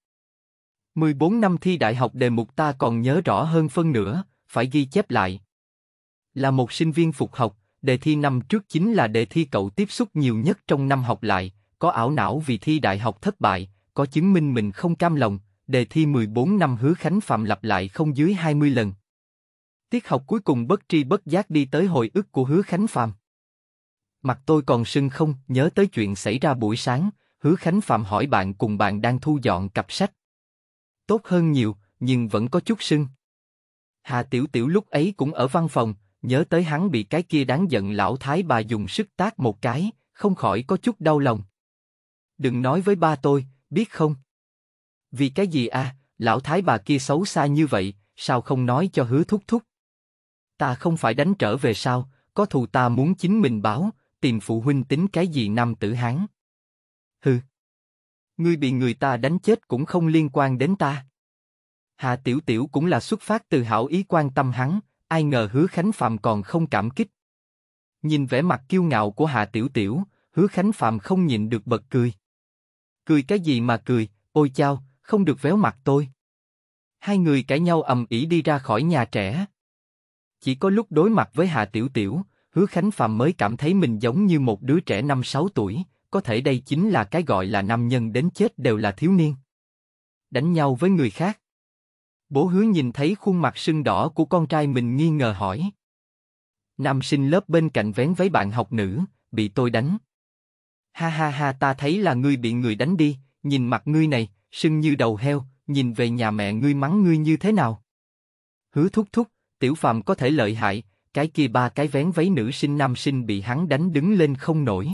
Speaker 1: 14 năm thi đại học đề mục ta còn nhớ rõ hơn phân nữa, phải ghi chép lại. Là một sinh viên phục học, đề thi năm trước chính là đề thi cậu tiếp xúc nhiều nhất trong năm học lại, có ảo não vì thi đại học thất bại, có chứng minh mình không cam lòng, đề thi 14 năm hứa Khánh Phạm lặp lại không dưới 20 lần. Tiết học cuối cùng bất tri bất giác đi tới hồi ức của hứa Khánh Phạm. Mặt tôi còn sưng không, nhớ tới chuyện xảy ra buổi sáng, hứa Khánh Phạm hỏi bạn cùng bạn đang thu dọn cặp sách. Tốt hơn nhiều, nhưng vẫn có chút sưng. Hà Tiểu Tiểu lúc ấy cũng ở văn phòng, nhớ tới hắn bị cái kia đáng giận lão thái bà dùng sức tác một cái, không khỏi có chút đau lòng. Đừng nói với ba tôi, biết không? Vì cái gì à, lão thái bà kia xấu xa như vậy, sao không nói cho hứa thúc thúc? Ta không phải đánh trở về sao, có thù ta muốn chính mình báo, tìm phụ huynh tính cái gì nam tử hắn Hừ! Ngươi bị người ta đánh chết cũng không liên quan đến ta. hà Tiểu Tiểu cũng là xuất phát từ hảo ý quan tâm hắn, ai ngờ Hứa Khánh Phạm còn không cảm kích. Nhìn vẻ mặt kiêu ngạo của Hạ Tiểu Tiểu, Hứa Khánh Phạm không nhịn được bật cười. Cười cái gì mà cười, ôi chao, không được véo mặt tôi. Hai người cãi nhau ầm ĩ đi ra khỏi nhà trẻ. Chỉ có lúc đối mặt với Hạ Tiểu Tiểu, Hứa Khánh Phạm mới cảm thấy mình giống như một đứa trẻ năm sáu tuổi, có thể đây chính là cái gọi là nam nhân đến chết đều là thiếu niên. Đánh nhau với người khác, Bố hứa nhìn thấy khuôn mặt sưng đỏ của con trai mình nghi ngờ hỏi. Nam sinh lớp bên cạnh vén váy bạn học nữ, bị tôi đánh. Ha ha ha ta thấy là ngươi bị người đánh đi, nhìn mặt ngươi này, sưng như đầu heo, nhìn về nhà mẹ ngươi mắng ngươi như thế nào. Hứa thúc thúc, tiểu phàm có thể lợi hại, cái kia ba cái vén váy nữ sinh nam sinh bị hắn đánh đứng lên không nổi.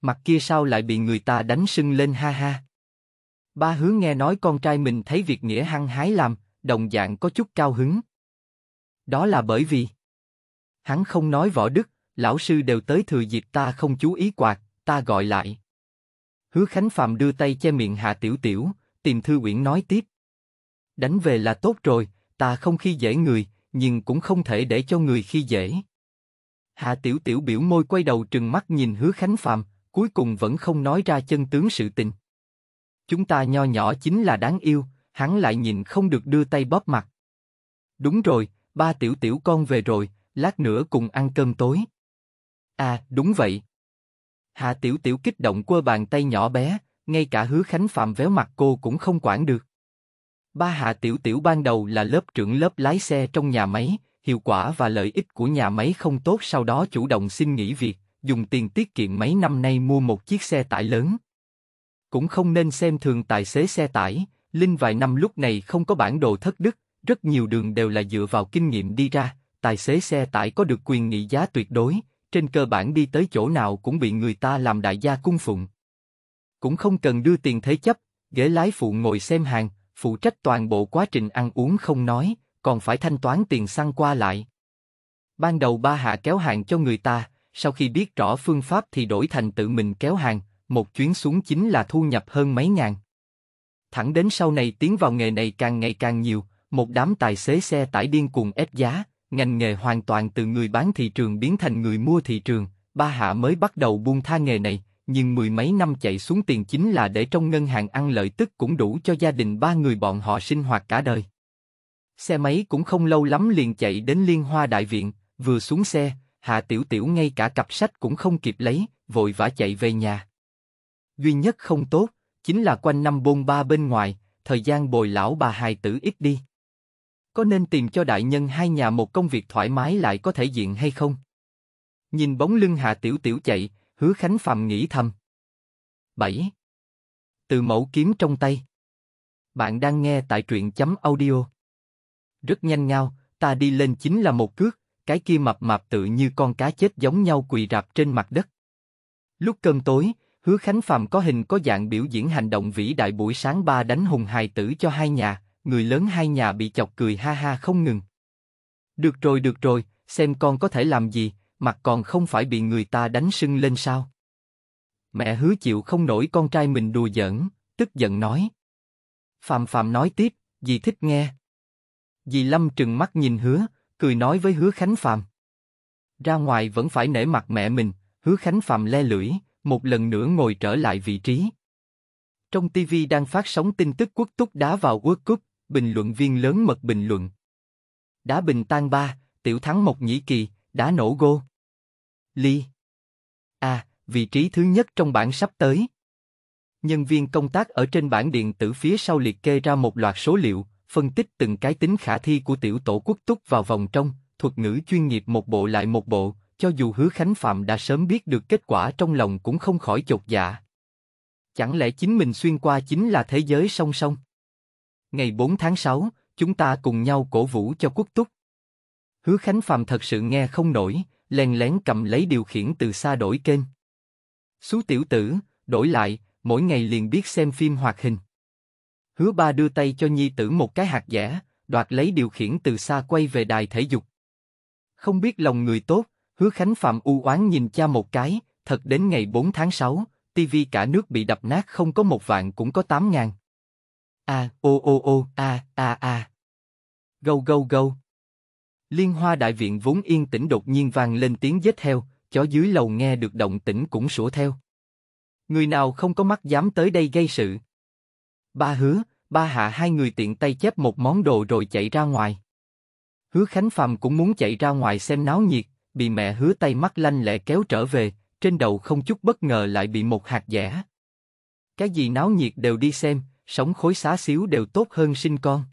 Speaker 1: Mặt kia sao lại bị người ta đánh sưng lên ha ha. Ba hứa nghe nói con trai mình thấy việc nghĩa hăng hái làm, đồng dạng có chút cao hứng. Đó là bởi vì hắn không nói võ đức, lão sư đều tới thừa dịp ta không chú ý quạt, ta gọi lại. Hứa Khánh Phạm đưa tay che miệng Hạ Tiểu Tiểu, tìm thư quyển nói tiếp. Đánh về là tốt rồi, ta không khi dễ người, nhưng cũng không thể để cho người khi dễ. Hạ Tiểu Tiểu biểu môi quay đầu trừng mắt nhìn Hứa Khánh Phạm, cuối cùng vẫn không nói ra chân tướng sự tình. Chúng ta nho nhỏ chính là đáng yêu, hắn lại nhìn không được đưa tay bóp mặt. Đúng rồi, ba tiểu tiểu con về rồi, lát nữa cùng ăn cơm tối. À, đúng vậy. Hạ tiểu tiểu kích động quơ bàn tay nhỏ bé, ngay cả hứa khánh phạm véo mặt cô cũng không quản được. Ba hạ tiểu tiểu ban đầu là lớp trưởng lớp lái xe trong nhà máy, hiệu quả và lợi ích của nhà máy không tốt sau đó chủ động xin nghỉ việc, dùng tiền tiết kiệm mấy năm nay mua một chiếc xe tải lớn. Cũng không nên xem thường tài xế xe tải, Linh vài năm lúc này không có bản đồ thất đức, rất nhiều đường đều là dựa vào kinh nghiệm đi ra, tài xế xe tải có được quyền nghị giá tuyệt đối, trên cơ bản đi tới chỗ nào cũng bị người ta làm đại gia cung phụng. Cũng không cần đưa tiền thế chấp, ghế lái phụ ngồi xem hàng, phụ trách toàn bộ quá trình ăn uống không nói, còn phải thanh toán tiền xăng qua lại. Ban đầu ba hạ kéo hàng cho người ta, sau khi biết rõ phương pháp thì đổi thành tự mình kéo hàng, một chuyến xuống chính là thu nhập hơn mấy ngàn. Thẳng đến sau này tiến vào nghề này càng ngày càng nhiều, một đám tài xế xe tải điên cuồng ép giá, ngành nghề hoàn toàn từ người bán thị trường biến thành người mua thị trường, ba hạ mới bắt đầu buông tha nghề này, nhưng mười mấy năm chạy xuống tiền chính là để trong ngân hàng ăn lợi tức cũng đủ cho gia đình ba người bọn họ sinh hoạt cả đời. Xe máy cũng không lâu lắm liền chạy đến Liên Hoa Đại Viện, vừa xuống xe, Hạ Tiểu Tiểu ngay cả cặp sách cũng không kịp lấy, vội vã chạy về nhà duy nhất không tốt chính là quanh năm bôn ba bên ngoài, thời gian bồi lão bà hài tử ít đi. Có nên tìm cho đại nhân hai nhà một công việc thoải mái lại có thể diện hay không? Nhìn bóng lưng Hạ Tiểu Tiểu chạy, Hứa Khánh phàm nghĩ thầm. 7. Từ mẫu kiếm trong tay. Bạn đang nghe tại truyện chấm audio. Rất nhanh ngao, ta đi lên chính là một cước, cái kia mập mạp tự như con cá chết giống nhau quỳ rạp trên mặt đất. Lúc cơm tối, Hứa Khánh Phạm có hình có dạng biểu diễn hành động vĩ đại buổi sáng ba đánh hùng hài tử cho hai nhà, người lớn hai nhà bị chọc cười ha ha không ngừng. Được rồi được rồi, xem con có thể làm gì, mặt còn không phải bị người ta đánh sưng lên sao. Mẹ hứa chịu không nổi con trai mình đùa giỡn, tức giận nói. Phạm Phạm nói tiếp, dì thích nghe. Dì Lâm trừng mắt nhìn hứa, cười nói với hứa Khánh Phạm. Ra ngoài vẫn phải nể mặt mẹ mình, hứa Khánh Phạm le lưỡi, một lần nữa ngồi trở lại vị trí. Trong TV đang phát sóng tin tức quốc túc đá vào World Cup, bình luận viên lớn mật bình luận. Đá bình tan ba, tiểu thắng một Nhĩ Kỳ, đá nổ gô. Ly. À, vị trí thứ nhất trong bảng sắp tới. Nhân viên công tác ở trên bảng điện tử phía sau liệt kê ra một loạt số liệu, phân tích từng cái tính khả thi của tiểu tổ quốc túc vào vòng trong, thuật ngữ chuyên nghiệp một bộ lại một bộ, cho dù Hứa Khánh Phạm đã sớm biết được kết quả trong lòng cũng không khỏi chột dạ. Chẳng lẽ chính mình xuyên qua chính là thế giới song song? Ngày 4 tháng 6, chúng ta cùng nhau cổ vũ cho quốc túc. Hứa Khánh Phạm thật sự nghe không nổi, lén lén cầm lấy điều khiển từ xa đổi kênh. Xú tiểu tử, đổi lại, mỗi ngày liền biết xem phim hoạt hình. Hứa ba đưa tay cho nhi tử một cái hạt dẻ, đoạt lấy điều khiển từ xa quay về đài thể dục. Không biết lòng người tốt, Hứa Khánh Phạm u oán nhìn cha một cái, thật đến ngày 4 tháng 6, tivi cả nước bị đập nát không có một vạn cũng có 8 ngàn. A, ô ô ô, a, a a. Gâu gâu gâu. Liên hoa đại viện vốn yên tĩnh đột nhiên vang lên tiếng dết heo, chó dưới lầu nghe được động tĩnh cũng sủa theo. Người nào không có mắt dám tới đây gây sự. Ba hứa, ba hạ hai người tiện tay chép một món đồ rồi chạy ra ngoài. Hứa Khánh Phạm cũng muốn chạy ra ngoài xem náo nhiệt, bị mẹ hứa tay mắt lanh lẹ kéo trở về, trên đầu không chút bất ngờ lại bị một hạt dẻ. Cái gì náo nhiệt đều đi xem, sống khối xá xíu đều tốt hơn sinh con.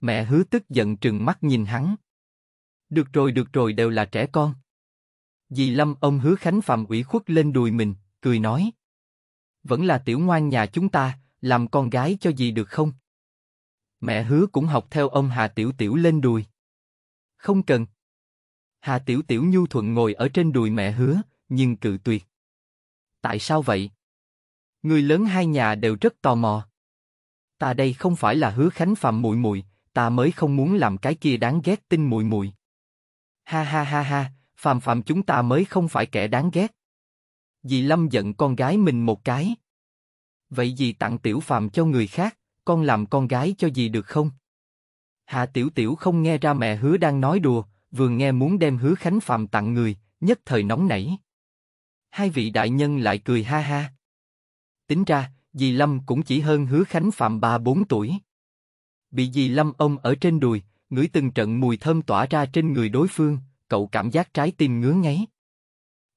Speaker 1: Mẹ hứa tức giận trừng mắt nhìn hắn. Được rồi được rồi đều là trẻ con. Dì Lâm ông hứa Khánh Phạm ủy khuất lên đùi mình, cười nói. Vẫn là tiểu ngoan nhà chúng ta, làm con gái cho dì được không? Mẹ hứa cũng học theo ông Hà Tiểu Tiểu lên đùi. Không cần, Hà Tiểu Tiểu nhu thuận ngồi ở trên đùi mẹ hứa, nhưng cự tuyệt. Tại sao vậy? Người lớn hai nhà đều rất tò mò. Ta đây không phải là hứa khánh phạm mùi mùi, ta mới không muốn làm cái kia đáng ghét tin mùi mùi. Ha ha ha ha, phạm phạm chúng ta mới không phải kẻ đáng ghét. Dì Lâm giận con gái mình một cái. Vậy dì tặng tiểu phạm cho người khác, con làm con gái cho dì được không? Hạ tiểu tiểu không nghe ra mẹ hứa đang nói đùa, vừa nghe muốn đem hứa khánh phàm tặng người, nhất thời nóng nảy. Hai vị đại nhân lại cười ha ha. Tính ra, dì Lâm cũng chỉ hơn hứa khánh phàm ba bốn tuổi. Bị dì Lâm ông ở trên đùi, ngửi từng trận mùi thơm tỏa ra trên người đối phương, cậu cảm giác trái tim ngứa ngáy.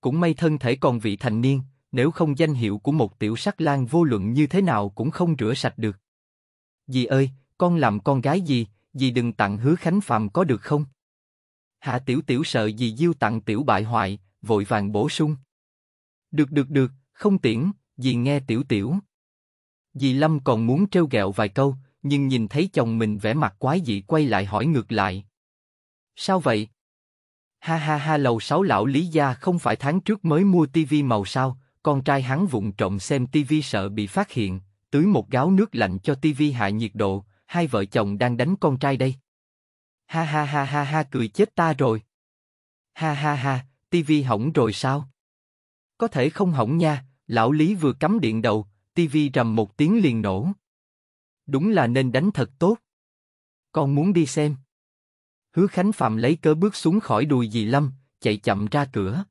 Speaker 1: Cũng may thân thể còn vị thành niên, nếu không danh hiệu của một tiểu sắc lang vô luận như thế nào cũng không rửa sạch được. Dì ơi, con làm con gái gì, dì đừng tặng hứa khánh phàm có được không? Hạ Tiểu Tiểu sợ gì Diêu tặng Tiểu bại hoại, vội vàng bổ sung. Được được được, không tiễn, dì nghe Tiểu Tiểu. Dì Lâm còn muốn trêu ghẹo vài câu, nhưng nhìn thấy chồng mình vẻ mặt quái dị quay lại hỏi ngược lại. Sao vậy? Ha ha ha lầu sáu lão Lý Gia không phải tháng trước mới mua tivi màu sao, con trai hắn vụng trộm xem tivi sợ bị phát hiện, tưới một gáo nước lạnh cho tivi hạ nhiệt độ, hai vợ chồng đang đánh con trai đây. Ha ha ha ha ha cười chết ta rồi. Ha ha ha, tivi hỏng rồi sao? Có thể không hỏng nha, lão Lý vừa cắm điện đầu, tivi rầm một tiếng liền nổ. Đúng là nên đánh thật tốt. Con muốn đi xem. Hứa Khánh Phạm lấy cớ bước xuống khỏi đùi dì Lâm, chạy chậm ra cửa.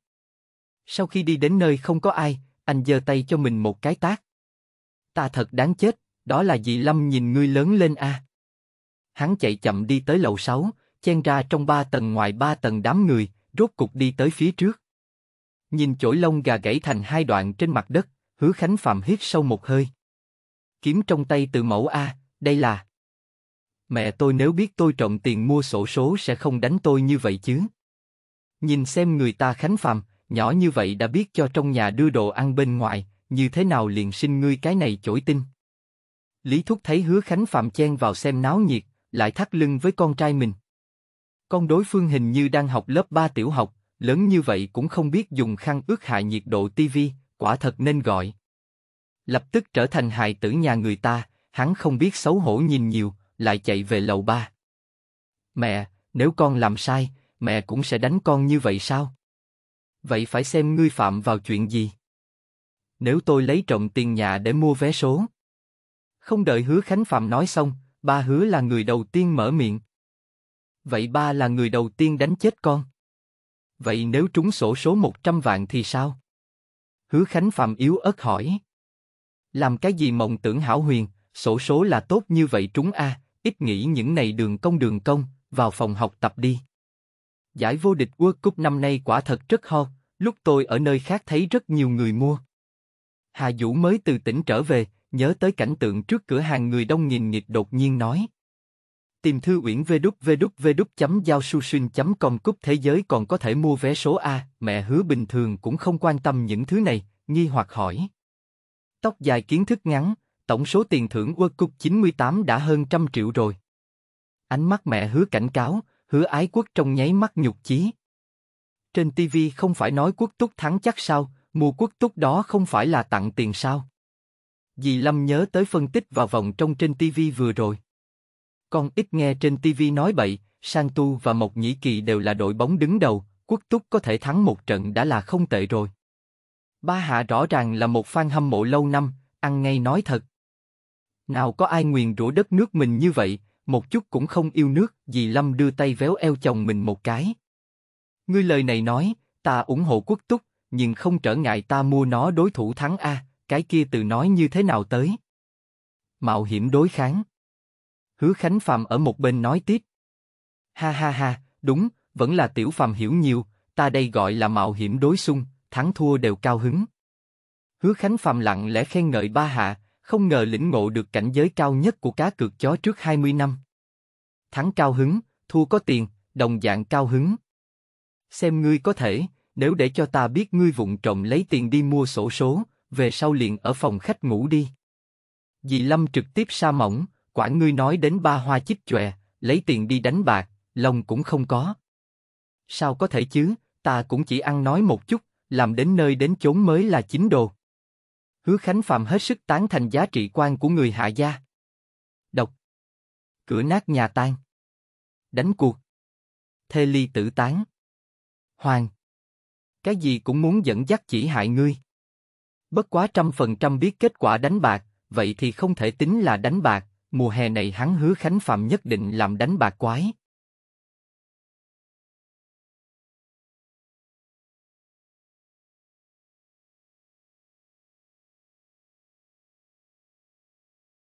Speaker 1: Sau khi đi đến nơi không có ai, anh giơ tay cho mình một cái tác. Ta thật đáng chết, đó là dì Lâm nhìn ngươi lớn lên a. À hắn chạy chậm đi tới lầu 6, chen ra trong ba tầng ngoài ba tầng đám người, rốt cục đi tới phía trước. Nhìn chổi lông gà gãy thành hai đoạn trên mặt đất, hứa khánh phạm hít sâu một hơi. Kiếm trong tay từ mẫu A, đây là... Mẹ tôi nếu biết tôi trộm tiền mua sổ số sẽ không đánh tôi như vậy chứ. Nhìn xem người ta khánh phạm, nhỏ như vậy đã biết cho trong nhà đưa đồ ăn bên ngoài, như thế nào liền sinh ngươi cái này chổi tinh. Lý Thúc thấy Hứa Khánh Phạm chen vào xem náo nhiệt, lại thắt lưng với con trai mình. Con đối phương hình như đang học lớp 3 tiểu học, lớn như vậy cũng không biết dùng khăn ướt hạ nhiệt độ tivi, quả thật nên gọi. Lập tức trở thành hài tử nhà người ta, hắn không biết xấu hổ nhìn nhiều, lại chạy về lầu ba. Mẹ, nếu con làm sai, mẹ cũng sẽ đánh con như vậy sao? Vậy phải xem ngươi phạm vào chuyện gì? Nếu tôi lấy trộm tiền nhà để mua vé số. Không đợi hứa Khánh Phạm nói xong, ba hứa là người đầu tiên mở miệng. Vậy ba là người đầu tiên đánh chết con. Vậy nếu trúng sổ số 100 vạn thì sao? Hứa Khánh Phạm yếu ớt hỏi. Làm cái gì mộng tưởng hảo huyền, sổ số là tốt như vậy trúng a, ít nghĩ những này đường công đường công, vào phòng học tập đi. Giải vô địch World Cup năm nay quả thật rất ho, lúc tôi ở nơi khác thấy rất nhiều người mua. Hà Vũ mới từ tỉnh trở về, nhớ tới cảnh tượng trước cửa hàng người đông nghìn nghịt đột nhiên nói. Tìm thư uyển www.giaosusun.com cúp thế giới còn có thể mua vé số A, mẹ hứa bình thường cũng không quan tâm những thứ này, nghi hoặc hỏi. Tóc dài kiến thức ngắn, tổng số tiền thưởng World Cup 98 đã hơn trăm triệu rồi. Ánh mắt mẹ hứa cảnh cáo, hứa ái quốc trong nháy mắt nhục chí. Trên TV không phải nói quốc túc thắng chắc sao, mùa quốc túc đó không phải là tặng tiền sao. Dì Lâm nhớ tới phân tích vào vòng trong trên TV vừa rồi. Con ít nghe trên TV nói bậy, Sang Tu và Mộc Nhĩ Kỳ đều là đội bóng đứng đầu, quốc túc có thể thắng một trận đã là không tệ rồi. Ba Hạ rõ ràng là một fan hâm mộ lâu năm, ăn ngay nói thật. Nào có ai nguyền rủa đất nước mình như vậy, một chút cũng không yêu nước, dì Lâm đưa tay véo eo chồng mình một cái. Ngươi lời này nói, ta ủng hộ quốc túc, nhưng không trở ngại ta mua nó đối thủ thắng A. Cái kia từ nói như thế nào tới? Mạo hiểm đối kháng. Hứa Khánh Phạm ở một bên nói tiếp. Ha ha ha, đúng, vẫn là tiểu phạm hiểu nhiều, ta đây gọi là mạo hiểm đối xung, thắng thua đều cao hứng. Hứa Khánh Phạm lặng lẽ khen ngợi ba hạ, không ngờ lĩnh ngộ được cảnh giới cao nhất của cá cược chó trước 20 năm. Thắng cao hứng, thua có tiền, đồng dạng cao hứng. Xem ngươi có thể, nếu để cho ta biết ngươi vụng trộm lấy tiền đi mua sổ số, về sau liền ở phòng khách ngủ đi. Dì Lâm trực tiếp sa mỏng, quả ngươi nói đến ba hoa chích chòe, lấy tiền đi đánh bạc, lòng cũng không có. Sao có thể chứ, ta cũng chỉ ăn nói một chút, làm đến nơi đến chốn mới là chính đồ. Hứa Khánh Phạm hết sức tán thành giá trị quan của người hạ gia. Độc. Cửa nát nhà tan. Đánh cuộc. Thê ly tử tán. Hoàng. Cái gì cũng muốn dẫn dắt chỉ hại ngươi. Bất quá trăm phần trăm biết kết quả đánh bạc, vậy thì không thể tính là đánh bạc, mùa hè này hắn hứa Khánh Phạm nhất định làm đánh bạc quái.